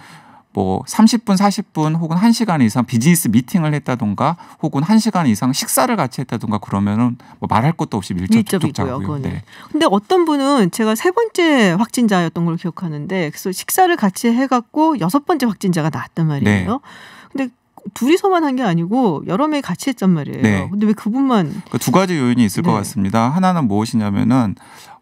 뭐 30분, 40분 혹은 1시간 이상 비즈니스 미팅을 했다던가 혹은 1시간 이상 식사를 같이 했다던가 그러면은 뭐 말할 것도 없이 밀접 접촉자고요. 네. 근데 어떤 분은 제가 세 번째 확진자였던 걸 기억하는데 그래서 식사를 같이 해 갖고 여섯 번째 확진자가 나왔단 말이에요. 네. 근데 둘이서만 한 게 아니고 여러 명이 같이 했단 말이에요. 네. 근데 왜 그분만 그러두 가지 요인이 있을 네. 것 같습니다. 하나는 무엇이냐면은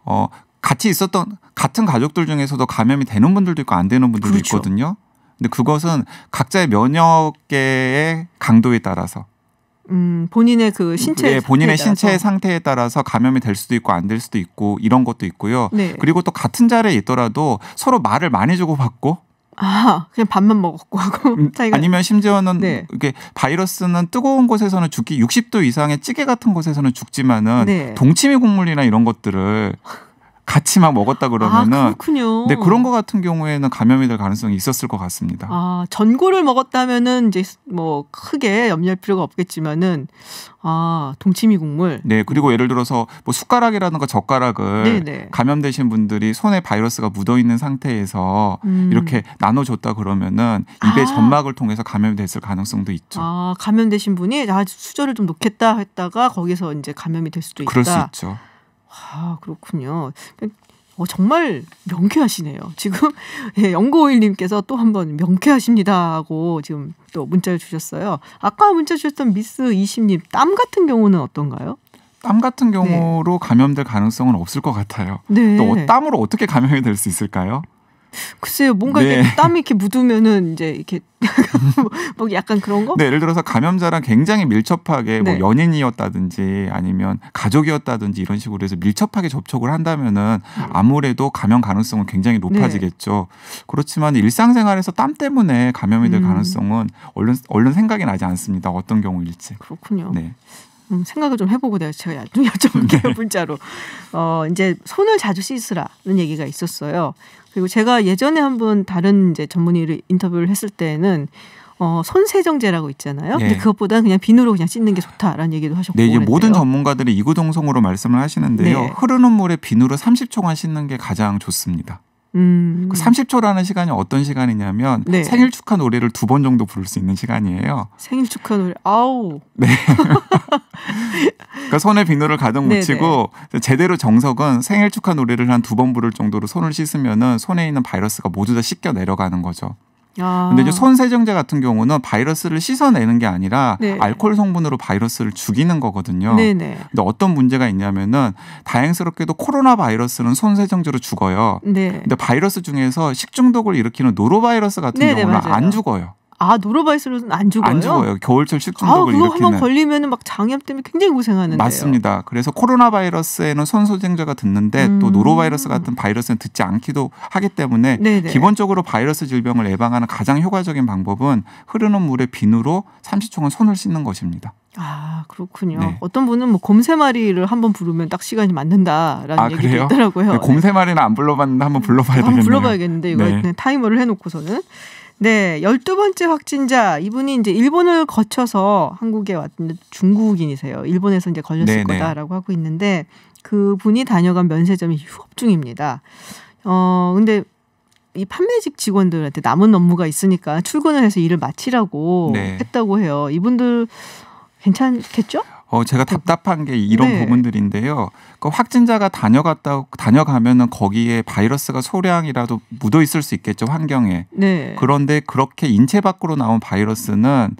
어 같이 있었던 같은 가족들 중에서도 감염이 되는 분들도 있고 안 되는 분들도 그렇죠. 있거든요. 근데 그것은 각자의 면역계의 강도에 따라서 음, 본인의 그 신체 예, 본인의 신체 상태에 따라서 감염이 될 수도 있고 안 될 수도 있고 이런 것도 있고요. 네. 그리고 또 같은 자리에 있더라도 서로 말을 많이 주고 받고 아, 그냥 밥만 먹었고 하고 음, 아니면 심지어는 네. 이게 바이러스는 뜨거운 곳에서는 죽기 60도 이상의 찌개 같은 곳에서는 죽지만은 네. 동치미 국물이나 이런 것들을 같이 막 먹었다 그러면은 아, 그렇군요. 네, 그런 거 같은 경우에는 감염이 될 가능성이 있었을 것 같습니다. 아, 전골을 먹었다면은 이제 뭐 크게 염려할 필요가 없겠지만은 아, 동치미 국물. 네, 그리고 예를 들어서 뭐 숟가락이라든가 젓가락을 네네. 네. 감염되신 분들이 손에 바이러스가 묻어 있는 상태에서 음. 이렇게 나눠 줬다 그러면은 입에 아. 점막을 통해서 감염이 됐을 가능성도 있죠. 아, 감염되신 분이 아, 수저를 좀 놓겠다 했다가 거기서 이제 감염이 될 수도 있다. 그럴 수 있죠. 아, 그렇군요. 어, 정말 명쾌하시네요. 지금 예, 연고일님께서또한번 명쾌하십니다고 지금 또 문자를 주셨어요. 아까 문자 주셨던 미스 이십님 땀 같은 경우는 어떤가요? 땀 같은 네. 경우로 네. 감염될 가능성은 없을 것 같아요. 네. 또 땀으로 어떻게 감염이 될 수 있을까요? 글쎄요, 뭔가 네. 이렇게 땀이 이렇게 묻으면은 이제 이렇게 뭐, 뭐 약간 그런 거? 네, 예를 들어서 감염자랑 굉장히 밀접하게 뭐 네. 뭐 연인이었다든지 아니면 가족이었다든지 이런 식으로 해서 밀접하게 접촉을 한다면은 음. 아무래도 감염 가능성은 굉장히 높아지겠죠. 네. 그렇지만 일상생활에서 땀 때문에 감염이 될 음. 가능성은 얼른 얼른 생각이 나지 않습니다. 어떤 경우일지. 그렇군요. 네. 음, 생각을 좀 해보고 내가 제가 좀 여쭤볼게요 네. 문자로 어 이제 손을 자주 씻으라는 얘기가 있었어요. 그리고 제가 예전에 한번 다른 이제 전문의를 인터뷰를 했을 때는 어, 손세정제라고 있잖아요. 근데 네. 그것보다는 그냥 비누로 그냥 씻는 게 좋다라는 얘기도 하셨고. 네, 이제 모든 전문가들이 이구동성으로 말씀을 하시는데요. 네. 흐르는 물에 비누로 30초간 씻는 게 가장 좋습니다. 음. 그 30초라는 시간이 어떤 시간이냐면 네. 생일 축하 노래를 두 번 정도 부를 수 있는 시간이에요. 생일 축하 노래. 아우. 네. 그니까 손에 비누를 가득 네, 묻히고 네네. 제대로 정석은 생일 축하 노래를 한 두 번 부를 정도로 손을 씻으면은 손에 있는 바이러스가 모두 다 씻겨 내려가는 거죠. 아. 근데 이제 손세정제 같은 경우는 바이러스를 씻어내는 게 아니라 네. 알코올 성분으로 바이러스를 죽이는 거거든요. 네네. 네. 근데 어떤 문제가 있냐면은 다행스럽게도 코로나 바이러스는 손세정제로 죽어요. 네. 근데 바이러스 중에서 식중독을 일으키는 노로바이러스 같은 네네, 네, 경우는 맞아요. 안 죽어요. 아노로바이러스는안 죽어요? 안 죽어요. 겨울철 식중독을 아, 그거 일으키는. 한번 걸리면은 막 장염 때문에 굉장히 고생하는데. 맞습니다. 그래서 코로나 바이러스에는 선소쟁자가 듣는데 음. 또 노로바이러스 같은 바이러스는 듣지 않기도 하기 때문에 네네. 기본적으로 바이러스 질병을 예방하는 가장 효과적인 방법은 흐르는 물에 비누로 삼0초간 손을 씻는 것입니다. 아 그렇군요. 네. 어떤 분은 뭐 곰새마리를 한번 부르면 딱 시간이 맞는다라는 아, 얘기도 그래요? 있더라고요. 곰새마리는 안 불러봤는데 한번 음, 불러봐야 되겠네요. 한번 불러봐야겠는데 이거 네. 타이머를 해놓고서는 네, 열두 번째 확진자 이분이 이제 일본을 거쳐서 한국에 왔는데 중국인이세요. 일본에서 이제 걸렸을 네네. 네. 거다라고 하고 있는데 그 분이 다녀간 면세점이 휴업 중입니다. 어, 근데 이 판매직 직원들한테 남은 업무가 있으니까 출근을 해서 일을 마치라고 네. 했다고 해요. 이분들 괜찮겠죠? 어, 제가 음. 답답한 게 이런 네. 부분들인데요. 그 확진자가 다녀갔다 다녀가면은 거기에 바이러스가 소량이라도 묻어 있을 수 있겠죠 환경에. 네. 그런데 그렇게 인체 밖으로 나온 바이러스는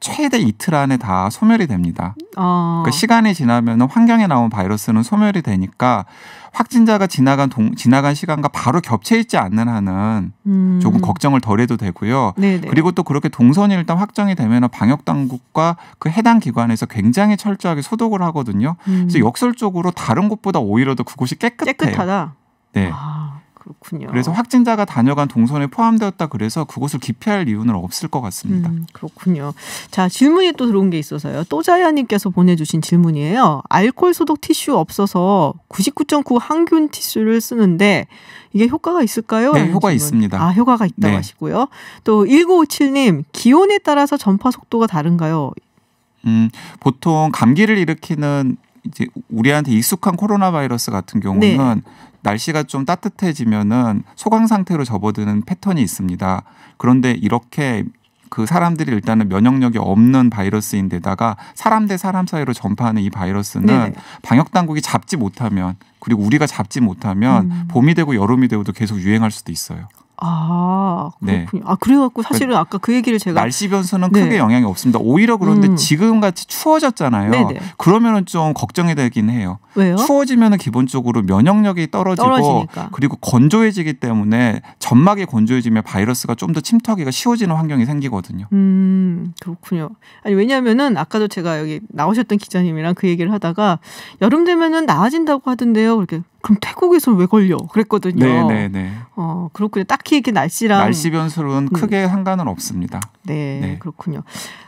최대 이틀 안에 다 소멸이 됩니다. 어. 그러니까 시간이 지나면 환경에 나온 바이러스는 소멸이 되니까 확진자가 지나간 동, 지나간 시간과 바로 겹쳐 있지 않는 한은 음. 조금 걱정을 덜해도 되고요. 네네. 그리고 또 그렇게 동선이 일단 확정이 되면 방역 당국과 그 해당 기관에서 굉장히 철저하게 소독을 하거든요. 음. 그래서 역설적으로 다른 곳보다 오히려 더 그곳이 깨끗해요. 깨끗하다. 네. 아. 그렇군요. 그래서 확진자가 다녀간 동선에 포함되었다 그래서 그곳을 기피할 이유는 없을 것 같습니다. 음, 그렇군요. 자 질문이 또 들어온 게 있어서요. 또자야님께서 보내주신 질문이에요. 알코올 소독 티슈 없어서 99.9 항균 티슈를 쓰는데 이게 효과가 있을까요? 네, 효과 있습니다. 아, 효과가 있다고 네. 하시고요. 또 1957님 기온에 따라서 전파 속도가 다른가요? 음, 보통 감기를 일으키는 이제 우리한테 익숙한 코로나 바이러스 같은 경우는 네. 날씨가 좀 따뜻해지면은 소강 상태로 접어드는 패턴이 있습니다. 그런데 이렇게 그 사람들이 일단은 면역력이 없는 바이러스인데다가 사람 대 사람 사이로 전파하는 이 바이러스는 네네. 방역 당국이 잡지 못하면 그리고 우리가 잡지 못하면 음. 봄이 되고 여름이 되고도 계속 유행할 수도 있어요. 아, 그렇군요. 네. 아, 그래갖고 그 사실은 그 아까 그 얘기를 제가. 날씨 변수는 네. 크게 영향이 없습니다. 오히려 그런데 음. 지금 같이 추워졌잖아요. 네네. 네. 그러면은 좀 걱정이 되긴 해요. 왜요? 추워지면은 기본적으로 면역력이 떨어지고 떨어지니까. 그리고 건조해지기 때문에 점막이 건조해지면 바이러스가 좀 더 침투하기가 쉬워지는 환경이 생기거든요. 음, 그렇군요. 아니, 왜냐면은 하 아까도 제가 여기 나오셨던 기자님이랑 그 얘기를 하다가 여름 되면은 나아진다고 하던데요. 그렇게 그럼 태국에서왜 걸려? 그랬거든요. 네네네. 네, 네. 어 그렇군요. 딱히 이게 날씨랑 날씨 변수는 음. 크게 음. 한가는 없습니다. 네, 네, 그렇군요.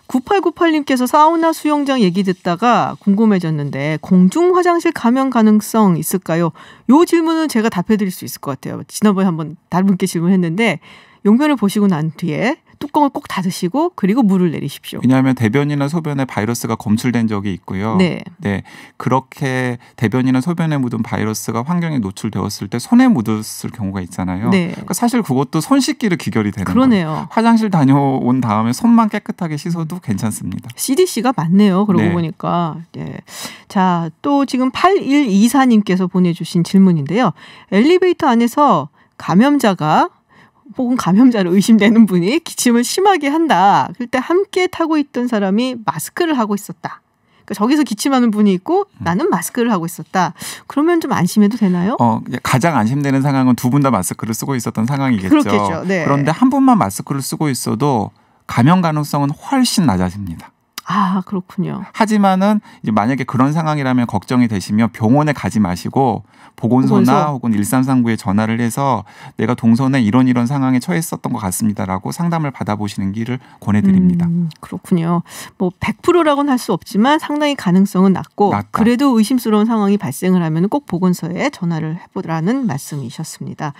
9898님께서 사우나 수영장 얘기 듣다가 궁금해졌는데 공중 화장실 감염 가능성 있을까요? 요 질문은 제가 답해드릴 수 있을 것 같아요. 지난번에 한번 다른 분께 질문했는데 용변을 보시고 난 뒤에 뚜껑을 꼭 닫으시고 그리고 물을 내리십시오. 왜냐하면 대변이나 소변에 바이러스가 검출된 적이 있고요. 네. 네. 그렇게 대변이나 소변에 묻은 바이러스가 환경에 노출되었을 때 손에 묻었을 경우가 있잖아요. 네. 그러니까 사실 그것도 손씻기를 귀결이 되는 그러네요. 거예요. 화장실 다녀온 다음에 손만 깨끗하게 씻어도 괜찮습니다. CDC가 맞네요. 그러고 네. 보니까. 네. 자, 또 지금 8124님께서 보내주신 질문인데요. 엘리베이터 안에서 감염자가 혹은 감염자로 의심되는 분이 기침을 심하게 한다. 그때 함께 타고 있던 사람이 마스크를 하고 있었다. 그 저기서 기침하는 분이 있고 음. 나는 마스크를 하고 있었다. 그러면 좀 안심해도 되나요? 어, 가장 안심되는 상황은 두 분 다 마스크를 쓰고 있었던 상황이겠죠. 그렇겠죠. 네. 그런데 한 분만 마스크를 쓰고 있어도 감염 가능성은 훨씬 낮아집니다. 아 그렇군요. 하지만은 이제 만약에 그런 상황이라면 걱정이 되시면 병원에 가지 마시고 보건소나 보건소. 혹은 1339에 전화를 해서 내가 동선에 이런 이런 상황에 처했었던 것 같습니다라고 상담을 받아보시는 길을 권해드립니다. 음, 그렇군요. 뭐 100%라고는 할 수 없지만 상당히 가능성은 낮고 낮다. 그래도 의심스러운 상황이 발생을 하면 꼭 보건소에 전화를 해보라는 말씀이셨습니다.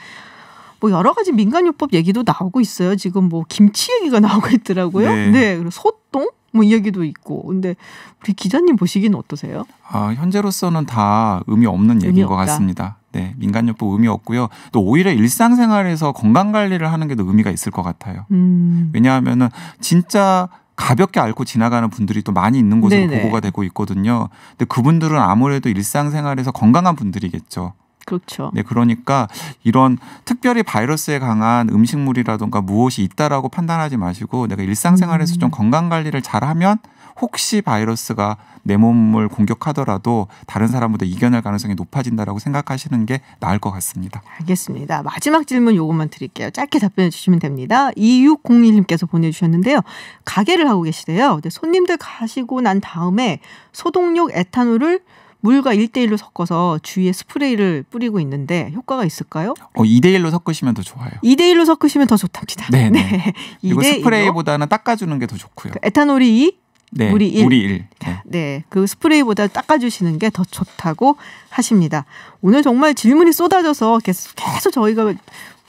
뭐 여러 가지 민간요법 얘기도 나오고 있어요. 지금 뭐 김치 얘기가 나오고 있더라고요. 네. 네. 그리고 소똥 뭐 이야기도 있고. 근데 우리 기자님 보시기는 어떠세요? 아, 현재로서는 다 의미 없는 얘기인 없다. 것 같습니다. 네, 민간요법 의미 없고요. 또 오히려 일상생활에서 건강 관리를 하는 게더 의미가 있을 것 같아요. 음. 왜냐하면 진짜 가볍게 앓고 지나가는 분들이 또 많이 있는 곳으로 네네. 보고가 되고 있거든요. 근데 그분들은 아무래도 일상생활에서 건강한 분들이겠죠. 그렇죠. 네, 그러니까 이런 특별히 바이러스에 강한 음식물이라든가 무엇이 있다라고 판단하지 마시고 내가 일상생활에서 음. 좀 건강 관리를 잘하면 혹시 바이러스가 내 몸을 공격하더라도 다른 사람보다 이겨낼 가능성이 높아진다라고 생각하시는 게 나을 것 같습니다. 알겠습니다. 마지막 질문 요것만 드릴게요. 짧게 답변해 주시면 됩니다. 2601님께서 보내주셨는데요. 가게를 하고 계시대요. 손님들 가시고 난 다음에 소독용 에탄올을 물과 1대1로 섞어서 주위에 스프레이를 뿌리고 있는데 효과가 있을까요? 어, 2대1로 섞으시면 더 좋아요. 2대1로 섞으시면 더 좋답니다. 네네. 네. 네, 그리고 스프레이보다는 닦아주는 게 더 좋고요. 그 에탄올이 2, 네, 물이 1. 물이 1. 네. 네. 그 스프레이보다 닦아주시는 게 더 좋다고 하십니다. 오늘 정말 질문이 쏟아져서 계속, 계속 저희가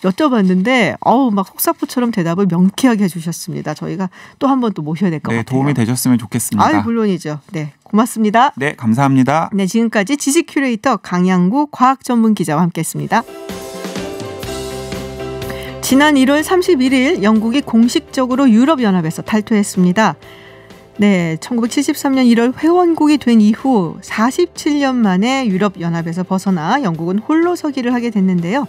여쭤봤는데 어우 막 속사포처럼 대답을 명쾌하게 해주셨습니다. 저희가 또 한 번 또 모셔야 될것 네, 같아요. 도움이 되셨으면 좋겠습니다. 아 물론이죠. 네 고맙습니다. 네 감사합니다. 네 지금까지 지식 큐레이터 강양구 과학 전문 기자와 함께했습니다. 지난 1월 31일 영국이 공식적으로 유럽연합에서 탈퇴했습니다. 네, 1973년 1월 회원국이 된 이후 47년 만에 유럽연합에서 벗어나 영국은 홀로 서기를 하게 됐는데요.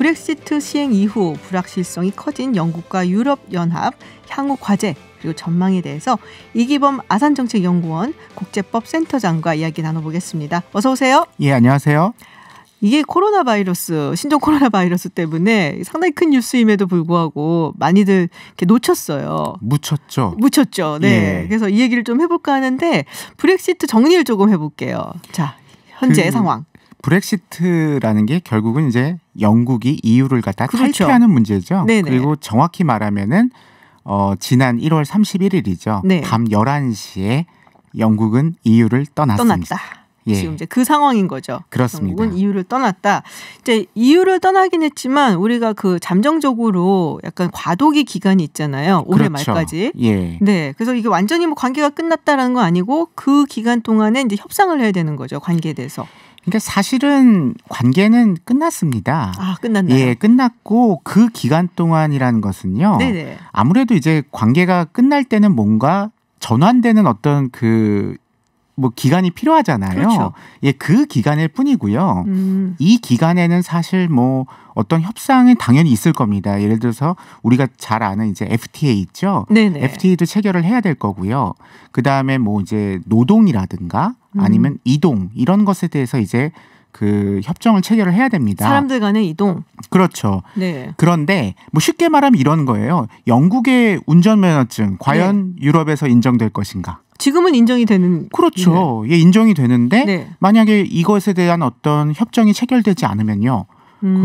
브렉시트 시행 이후 불확실성이 커진 영국과 유럽연합 향후 과제 그리고 전망에 대해서 이기범 아산정책연구원 국제법 센터장과 이야기 나눠보겠습니다. 어서 오세요. 예, 안녕하세요. 이게 코로나 바이러스, 신종 코로나 바이러스 때문에 상당히 큰 뉴스임에도 불구하고 많이들 이렇게 놓쳤어요. 묻혔죠. 묻혔죠. 네. 예. 그래서 이 얘기를 좀 해볼까 하는데 브렉시트 정리를 조금 해볼게요. 자, 현재 그... 상황. 브렉시트라는 게 결국은 이제 영국이 이유를 e 갖다 그렇죠. 탈퇴하는 문제죠. 네네. 그리고 정확히 말하면은 어 지난 1월 31일이죠. 네. 밤 11시에 영국은 이유를 e 떠났습니다. 떠났다. 예. 지금 이제 그 상황인 거죠. 그렇습니다. 영국은 EU를 떠났다. 이제 이유를 e 떠나긴 했지만 우리가 그 잠정적으로 약간 과도기 기간이 있잖아요. 올해 그렇죠. 말까지. 예. 네. 그래서 이게 완전히 뭐 관계가 끝났다라는 건 아니고 그 기간 동안에 이제 협상을 해야 되는 거죠. 관계에 대해서. 그러니까 사실은 관계는 끝났습니다. 아, 끝났나요? 예, 끝났고 그 기간 동안이라는 것은요. 네네. 아무래도 이제 관계가 끝날 때는 뭔가 전환되는 어떤 그뭐 기간이 필요하잖아요. 그렇죠. 예, 그 기간일 뿐이고요. 음. 이 기간에는 사실 뭐 어떤 협상이 당연히 있을 겁니다. 예를 들어서 우리가 잘 아는 이제 FTA 있죠. 네네. FTA도 체결을 해야 될 거고요. 그 다음에 뭐 이제 노동이라든가 음. 아니면 음. 이동 이런 것에 대해서 이제 그 협정을 체결을 해야 됩니다. 사람들 간의 이동. 그렇죠. 네. 그런데 뭐 쉽게 말하면 이런 거예요. 영국의 운전면허증 과연 네. 유럽에서 인정될 것인가? 지금은 인정이 되는 그렇죠. 예. 예, 인정이 되는데 네. 만약에 이것에 대한 어떤 협정이 체결되지 않으면요. 음.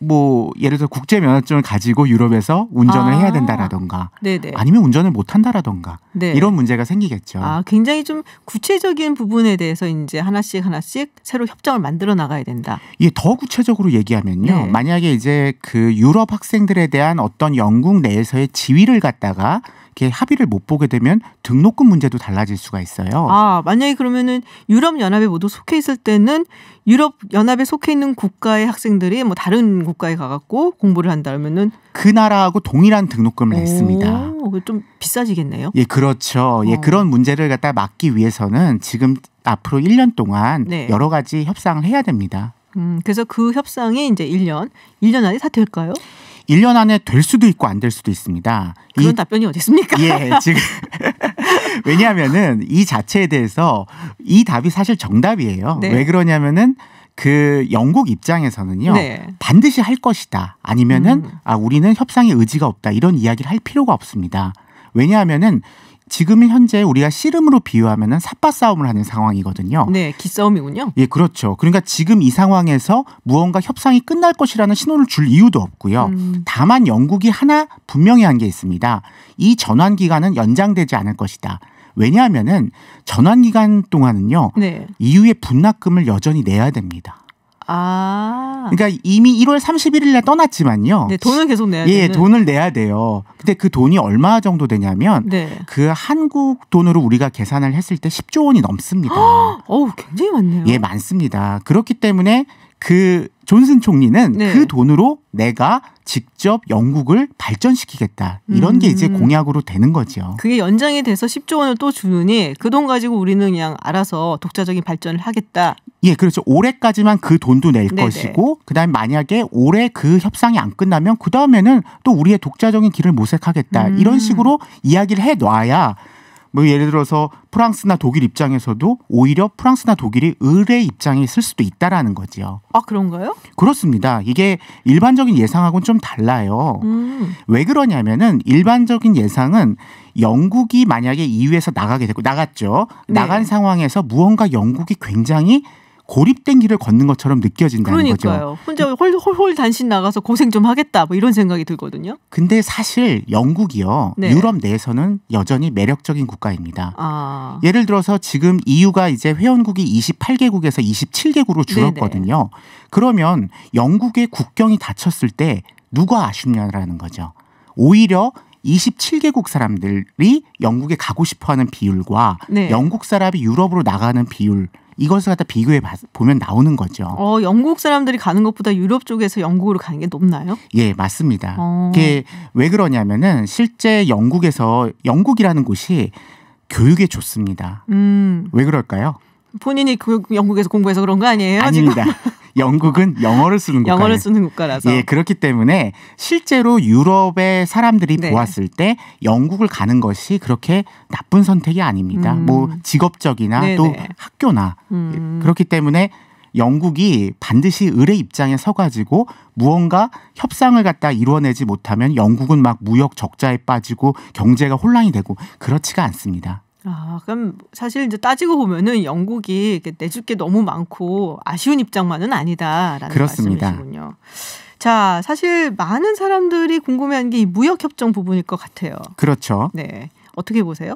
그뭐 예를 들어 국제 면허증을 가지고 유럽에서 운전을 아. 해야 된다라던가 네네. 아니면 운전을 못 한다라던가 네. 이런 문제가 생기겠죠. 아, 굉장히 좀 구체적인 부분에 대해서 이제 하나씩 하나씩 새로 협정을 만들어 나가야 된다. 예, 더 구체적으로 얘기하면요. 네. 만약에 이제 그 유럽 학생들에 대한 어떤 영국 내에서의 지위를 갖다가 이렇게 합의를 못 보게 되면 등록금 문제도 달라질 수가 있어요. 아 만약에 그러면은 유럽 연합에 모두 속해 있을 때는 유럽 연합에 속해 있는 국가의 학생들이 뭐 다른 국가에 가갖고 공부를 한다면은 그 나라하고 동일한 등록금을 오, 냈습니다. 좀 비싸지겠네요. 예, 그렇죠. 예, 어. 예, 그런 문제를 갖다 막기 위해서는 지금 앞으로 1년 동안 네. 여러 가지 협상을 해야 됩니다. 음, 그래서 그 협상이 이제 1년, 1년 안에 다 될까요? 1년 안에 될 수도 있고 안 될 수도 있습니다. 그런 이, 답변이 어딨습니까? 예, 지금 왜냐하면은 이 자체에 대해서 이 답이 사실 정답이에요. 네. 왜 그러냐면은 그 영국 입장에서는요 네. 반드시 할 것이다 아니면은 음. 아 우리는 협상의 의지가 없다 이런 이야기를 할 필요가 없습니다. 왜냐하면은 지금 현재 우리가 씨름으로 비유하면은 삿바 싸움을 하는 상황이거든요. 네, 기싸움이군요. 예, 그렇죠. 그러니까 지금 이 상황에서 무언가 협상이 끝날 것이라는 신호를 줄 이유도 없고요. 음. 다만 영국이 하나 분명히 한 게 있습니다. 이 전환 기간은 연장되지 않을 것이다. 왜냐하면은 전환 기간 동안은요. 네. 이후에 분납금을 여전히 내야 됩니다. 아. 그러니까 이미 1월 31일에 떠났지만요. 네, 돈을 계속 내야 돼요. 예, 되는. 돈을 내야 돼요. 근데 그 돈이 얼마 정도 되냐면 네. 그 한국 돈으로 우리가 계산을 했을 때 10조 원이 넘습니다. 어우, 굉장히 많네요. 예, 많습니다. 그렇기 때문에 그 존슨 총리는 네. 그 돈으로 내가 직접 영국을 발전시키겠다. 이런 음. 게 이제 음. 공약으로 되는 거죠. 그게 연장이 돼서 10조 원을 또 주느니 그 돈 가지고 우리는 그냥 알아서 독자적인 발전을 하겠다. 예, 그렇죠. 올해까지만 그 돈도 낼 네네. 네. 것이고 그다음에 만약에 올해 그 협상이 안 끝나면 그다음에는 또 우리의 독자적인 길을 모색하겠다. 음. 이런 식으로 이야기를 해 놔야 뭐 예를 들어서 프랑스나 독일 입장에서도 오히려 프랑스나 독일이 을의 입장에 있을 수도 있다라는 거지요. 아 그런가요? 그렇습니다. 이게 일반적인 예상하고는 좀 달라요. 음. 왜 그러냐면은 일반적인 예상은 영국이 만약에 EU에서 나가게 되고 나갔죠. 네. 나간 상황에서 무언가 영국이 굉장히 고립된 길을 걷는 것처럼 느껴진다는 그러니까요. 거죠. 혼자 홀홀 단신 나가서 고생 좀 하겠다 뭐 이런 생각이 들거든요. 근데 사실 영국이요 네. 유럽 내에서는 여전히 매력적인 국가입니다. 아. 예를 들어서 지금 EU가 이제 회원국이 28개국에서 27개국으로 줄었거든요. 네네. 그러면 영국의 국경이 닫혔을 때 누가 아쉽냐라는 거죠. 오히려 27개국 사람들이 영국에 가고 싶어 하는 비율과 네. 영국 사람이 유럽으로 나가는 비율 이것을 갖다 비교해 보면 나오는 거죠. 어, 영국 사람들이 가는 것보다 유럽 쪽에서 영국으로 가는 게 높나요? 예, 맞습니다. 이게 어. 왜 그러냐면은 실제 영국에서 영국이라는 곳이 교육에 좋습니다. 음. 왜 그럴까요? 본인이 그 영국에서 공부해서 그런 거 아니에요? 아닙니다. 영국은 영어를 쓰는 국가. 영어를 쓰는 국가라서. 예, 그렇기 때문에 실제로 유럽의 사람들이 네. 보았을 때 영국을 가는 것이 그렇게 나쁜 선택이 아닙니다. 음. 뭐 직업적이나 네네. 또 네. 학교나 음. 예, 그렇기 때문에 영국이 반드시 을의 입장에 서가지고 무언가 협상을 갖다 이루어내지 못하면 영국은 막 무역 적자에 빠지고 경제가 혼란이 되고 그렇지가 않습니다. 아, 그럼 사실 이제 따지고 보면은 영국이 내줄 게 너무 많고 아쉬운 입장만은 아니다라는 그렇습니다. 말씀이시군요. 자, 사실 많은 사람들이 궁금해한게이 무역 협정 부분일 것 같아요. 그렇죠. 네, 어떻게 보세요?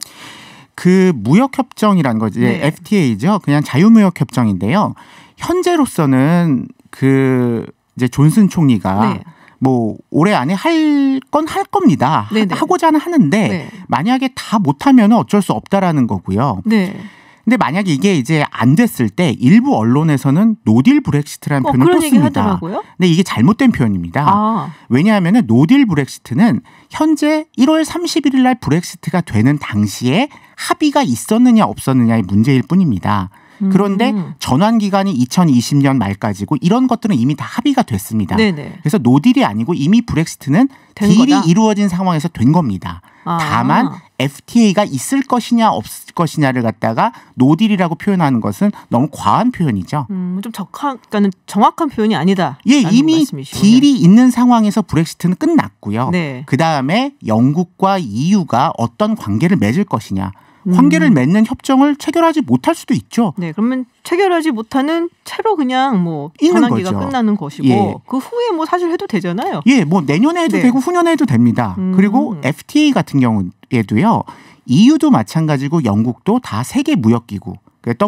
그 무역 협정이란 거지 네. FTA죠. 그냥 자유무역 협정인데요. 현재로서는 그 이제 존슨 총리가 네. 뭐 올해 안에 할 건 할 겁니다. 네네. 하고자는 하는데 네. 만약에 다 못하면 어쩔 수 없다라는 거고요. 네. 근데 만약에 이게 이제 안 됐을 때 일부 언론에서는 노딜 브렉시트라는 어, 표현을 썼습니다. 근데 이게 잘못된 표현입니다. 아. 왜냐하면 노딜 브렉시트는 현재 1월 31일 날 브렉시트가 되는 당시에 합의가 있었느냐 없었느냐의 문제일 뿐입니다. 그런데 음. 전환 기간이 2020년 말까지고 이런 것들은 이미 다 합의가 됐습니다. 네네. 그래서 노딜이 아니고 이미 브렉시트는 딜이 거다? 이루어진 상황에서 된 겁니다. 아. 다만 FTA가 있을 것이냐 없을 것이냐를 갖다가 노딜이라고 표현하는 것은 너무 과한 표현이죠. 음, 좀 적한, 그러니까 정확한 표현이 아니다. 예, 이미 말씀이시군요. 딜이 있는 상황에서 브렉시트는 끝났고요. 네. 그 다음에 영국과 EU가 어떤 관계를 맺을 것이냐. 음. 관계를 맺는 협정을 체결하지 못할 수도 있죠. 네, 그러면 체결하지 못하는 채로 그냥 뭐 전환기가 거죠. 끝나는 것이고 예. 그 후에 뭐 사실 해도 되잖아요. 예, 뭐 내년에 해도 네. 되고 후년에 해도 됩니다. 음. 그리고 FTA 같은 경우에도요. EU도 마찬가지고 영국도 다 세계 무역기구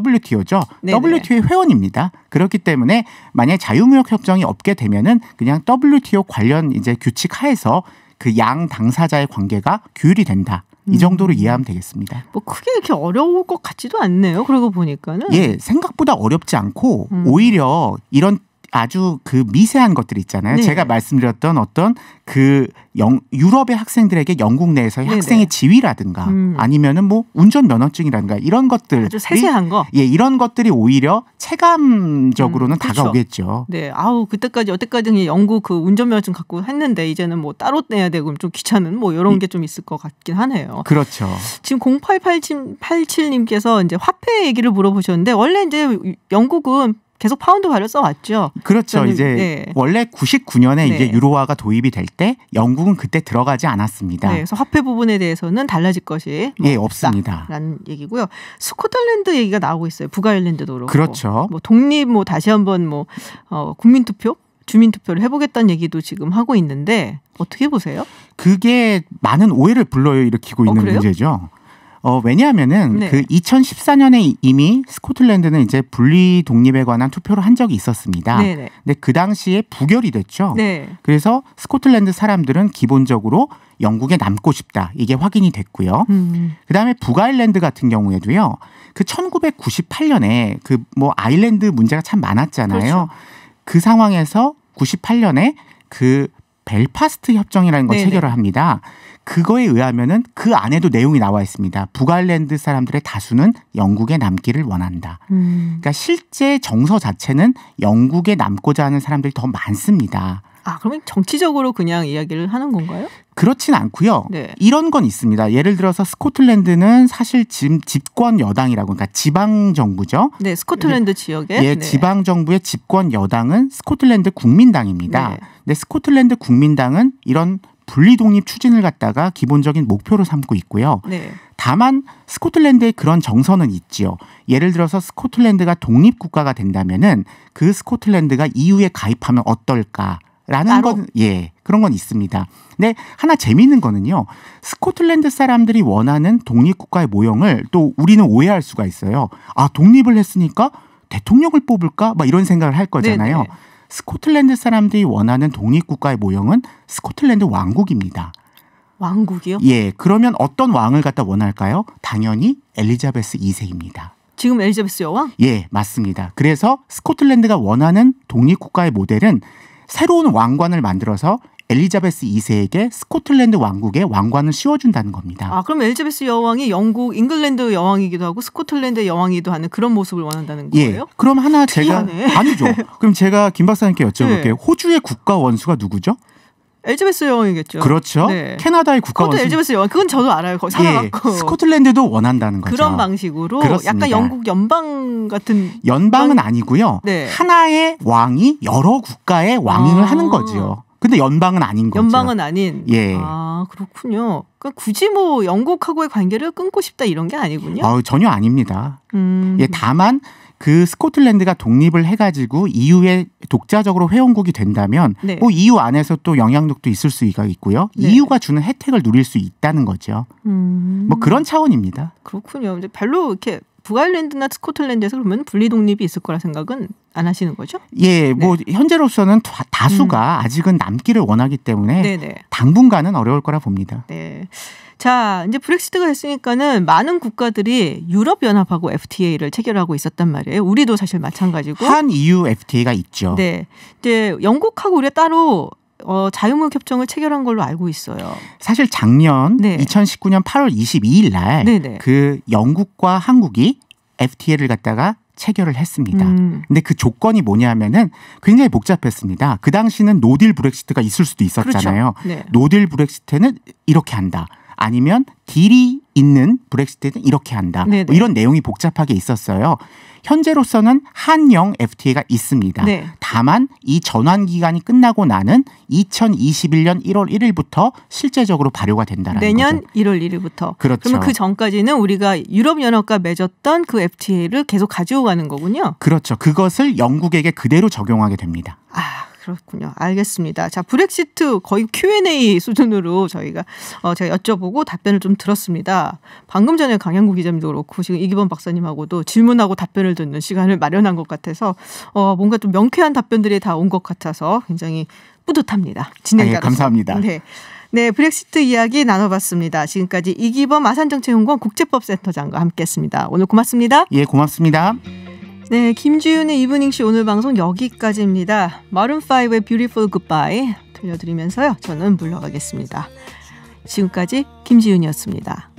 WTO죠. 네네. WTO의 회원입니다. 그렇기 때문에 만약 자유무역 협정이 없게 되면은 그냥 WTO 관련 이제 규칙 하에서 그 양 당사자의 관계가 규율이 된다. 이 음. 정도로 이해하면 되겠습니다. 뭐 크게 이렇게 어려울 것 같지도 않네요. 그러고 보니까는 예 생각보다 어렵지 않고 음. 오히려 이런 아주 그 미세한 것들 있잖아요. 네. 제가 말씀드렸던 어떤 그 영, 유럽의 학생들에게 영국 내에서의 네네. 학생의 지위라든가 음. 아니면은 뭐 운전 면허증이라든가 이런 것들 아주 세세한 거. 예, 이런 것들이 오히려 체감적으로는 음, 그렇죠. 다가오겠죠. 네, 아우 그때까지 여태까지는 영국 그 운전 면허증 갖고 했는데 이제는 뭐 따로 내야 되고 좀 귀찮은 뭐 이런 게 좀 있을 것 같긴 하네요. 그렇죠. 지금 0887님께서 이제 화폐 얘기를 물어보셨는데 원래 이제 영국은 계속 파운드 발을 써왔죠. 그렇죠. 저는, 이제 네. 원래 99년에 네. 이게 유로화가 도입이 될 때 영국은 그때 들어가지 않았습니다. 네, 그래서 화폐 부분에 대해서는 달라질 것이 예, 없습니다. 라는 얘기고요. 스코틀랜드 얘기가 나오고 있어요. 북아일랜드도 그렇고. 그렇죠. 뭐 독립 뭐 다시 한번 뭐 어, 국민투표 주민투표를 해보겠다는 얘기도 지금 하고 있는데 어떻게 보세요? 그게 많은 오해를 불러일으키고 어, 있는 어, 문제죠. 어, 왜냐하면은 네. 그 2014년에 이미 스코틀랜드는 이제 분리 독립에 관한 투표를 한 적이 있었습니다. 네네. 네. 근데 그 당시에 부결이 됐죠. 네. 그래서 스코틀랜드 사람들은 기본적으로 영국에 남고 싶다. 이게 확인이 됐고요. 음. 음. 그다음에 북아일랜드 같은 경우에도요. 그 1998년에 그 뭐 아일랜드 문제가 참 많았잖아요. 그렇죠. 그 상황에서 98년에 그 벨파스트 협정이라는 걸 네네. 네. 체결을 합니다. 그거에 의하면은 그 안에도 내용이 나와 있습니다. 북아일랜드 사람들의 다수는 영국에 남기를 원한다. 음. 그러니까 실제 정서 자체는 영국에 남고자 하는 사람들이 더 많습니다. 아, 그러면 정치적으로 그냥 이야기를 하는 건가요? 그렇진 않고요. 네. 이런 건 있습니다. 예를 들어서 스코틀랜드는 사실 지금 집권 여당이라고 그러니까 지방 정부죠. 네, 스코틀랜드 예, 지역에 예, 네. 지방 정부의 집권 여당은 스코틀랜드 국민당입니다. 네. 근데 스코틀랜드 국민당은 이런 분리독립 추진을 갖다가 기본적인 목표로 삼고 있고요. 네. 다만 스코틀랜드의 그런 정서는 있지요. 예를 들어서 스코틀랜드가 독립 국가가 된다면은 그 스코틀랜드가 EU에 가입하면 어떨까? 라는 건, 예, 그런 건 있습니다. 근데 하나 재미있는 거는요, 스코틀랜드 사람들이 원하는 독립국가의 모형을 또 우리는 오해할 수가 있어요. 아, 독립을 했으니까 대통령을 뽑을까? 막 이런 생각을 할 거잖아요. 네네. 스코틀랜드 사람들이 원하는 독립국가의 모형은 스코틀랜드 왕국입니다. 왕국이요? 예. 그러면 어떤 왕을 갖다 원할까요? 당연히 엘리자베스 2세입니다. 지금 엘리자베스 여왕? 예, 맞습니다. 그래서 스코틀랜드가 원하는 독립국가의 모델은 새로운 왕관을 만들어서 엘리자베스 2세에게 스코틀랜드 왕국의 왕관을 씌워준다는 겁니다. 아, 그럼 엘리자베스 여왕이 영국, 잉글랜드 여왕이기도 하고 스코틀랜드 여왕이기도 하는 그런 모습을 원한다는 예, 거예요? 예, 그럼 하나 제가 특이하네. 아니죠. 그럼 제가 김 박사님께 여쭤볼게요. 네. 호주의 국가 원수가 누구죠? 엘리자베스 여왕이겠죠. 그렇죠. 네. 캐나다의 국가 그것 엘리자베스 여왕. 그건 저도 알아요. 거기 살아봤고. 예, 스코틀랜드도 원한다는 거죠. 그런 방식으로 그렇습니다. 약간 영국 연방 같은 연방은 방... 아니고요. 네. 하나의 왕이 여러 국가의 왕인을 아~ 하는 거지요. 근데 연방은 아닌 거죠. 연방은 아닌. 예. 아 그렇군요. 그러니까 굳이 뭐 영국하고의 관계를 끊고 싶다 이런 게 아니군요. 어, 전혀 아닙니다. 음. 예, 다만 그 스코틀랜드가 독립을 해가지고 EU에 독자적으로 회원국이 된다면 네. 뭐 EU 안에서 또 영향력도 있을 수가 있고요. 네. EU가 주는 혜택을 누릴 수 있다는 거죠. 음. 뭐 그런 차원입니다. 그렇군요. 이제 별로 이렇게 북아일랜드나 스코틀랜드에서 그러면 분리 독립이 있을 거라 생각은 안 하시는 거죠? 예, 뭐 네. 현재로서는 다, 수가 음. 아직은 남기를 원하기 때문에 네네. 네. 당분간은 어려울 거라 봅니다. 네. 자, 이제 브렉시트가 됐으니까는 많은 국가들이 유럽 연합하고 FTA를 체결하고 있었단 말이에요. 우리도 사실 마찬가지고 한 EU FTA가 있죠. 네. 이제 영국하고 우리가 따로 어, 자유무역 협정을 체결한 걸로 알고 있어요. 사실 작년 네. 2019년 8월 22일 날 그 영국과 한국이 FTA를 갖다가 체결을 했습니다. 음. 근데 그 조건이 뭐냐면은 굉장히 복잡했습니다. 그 당시는 노딜 브렉시트가 있을 수도 있었잖아요. 그렇죠? 네. 노딜 브렉시트는 이렇게 한다. 아니면 딜이 있는 브렉시트는 이렇게 한다. 뭐 이런 내용이 복잡하게 있었어요. 현재로서는 한영 FTA가 있습니다. 네. 다만 이 전환 기간이 끝나고 나는 2021년 1월 1일부터 실제적으로 발효가 된다는 거죠. 내년 1월 1일부터. 그렇죠. 그러면 그 전까지는 우리가 유럽 연합과 맺었던 그 FTA를 계속 가져 가는 거군요. 그렇죠. 그것을 영국에게 그대로 적용하게 됩니다. 아. 그렇군요. 알겠습니다. 자, 브렉시트 거의 Q&A 수준으로 저희가 어, 제가 여쭤보고 답변을 좀 들었습니다. 방금 전에 강양구 기자님도 그렇고 지금 이기범 박사님하고도 질문하고 답변을 듣는 시간을 마련한 것 같아서 어, 뭔가 좀 명쾌한 답변들이 다 온 것 같아서 굉장히 뿌듯합니다. 진행 아, 예, 감사합니다. 네. 네, 브렉시트 이야기 나눠봤습니다. 지금까지 이기범 아산정책연구원 국제법센터장과 함께했습니다. 오늘 고맙습니다. 예, 고맙습니다. 네, 김지윤의 이브닝 씨 오늘 방송 여기까지입니다. 마룬 5의 Beautiful Goodbye 들려드리면서요. 저는 물러가겠습니다. 지금까지 김지윤이었습니다.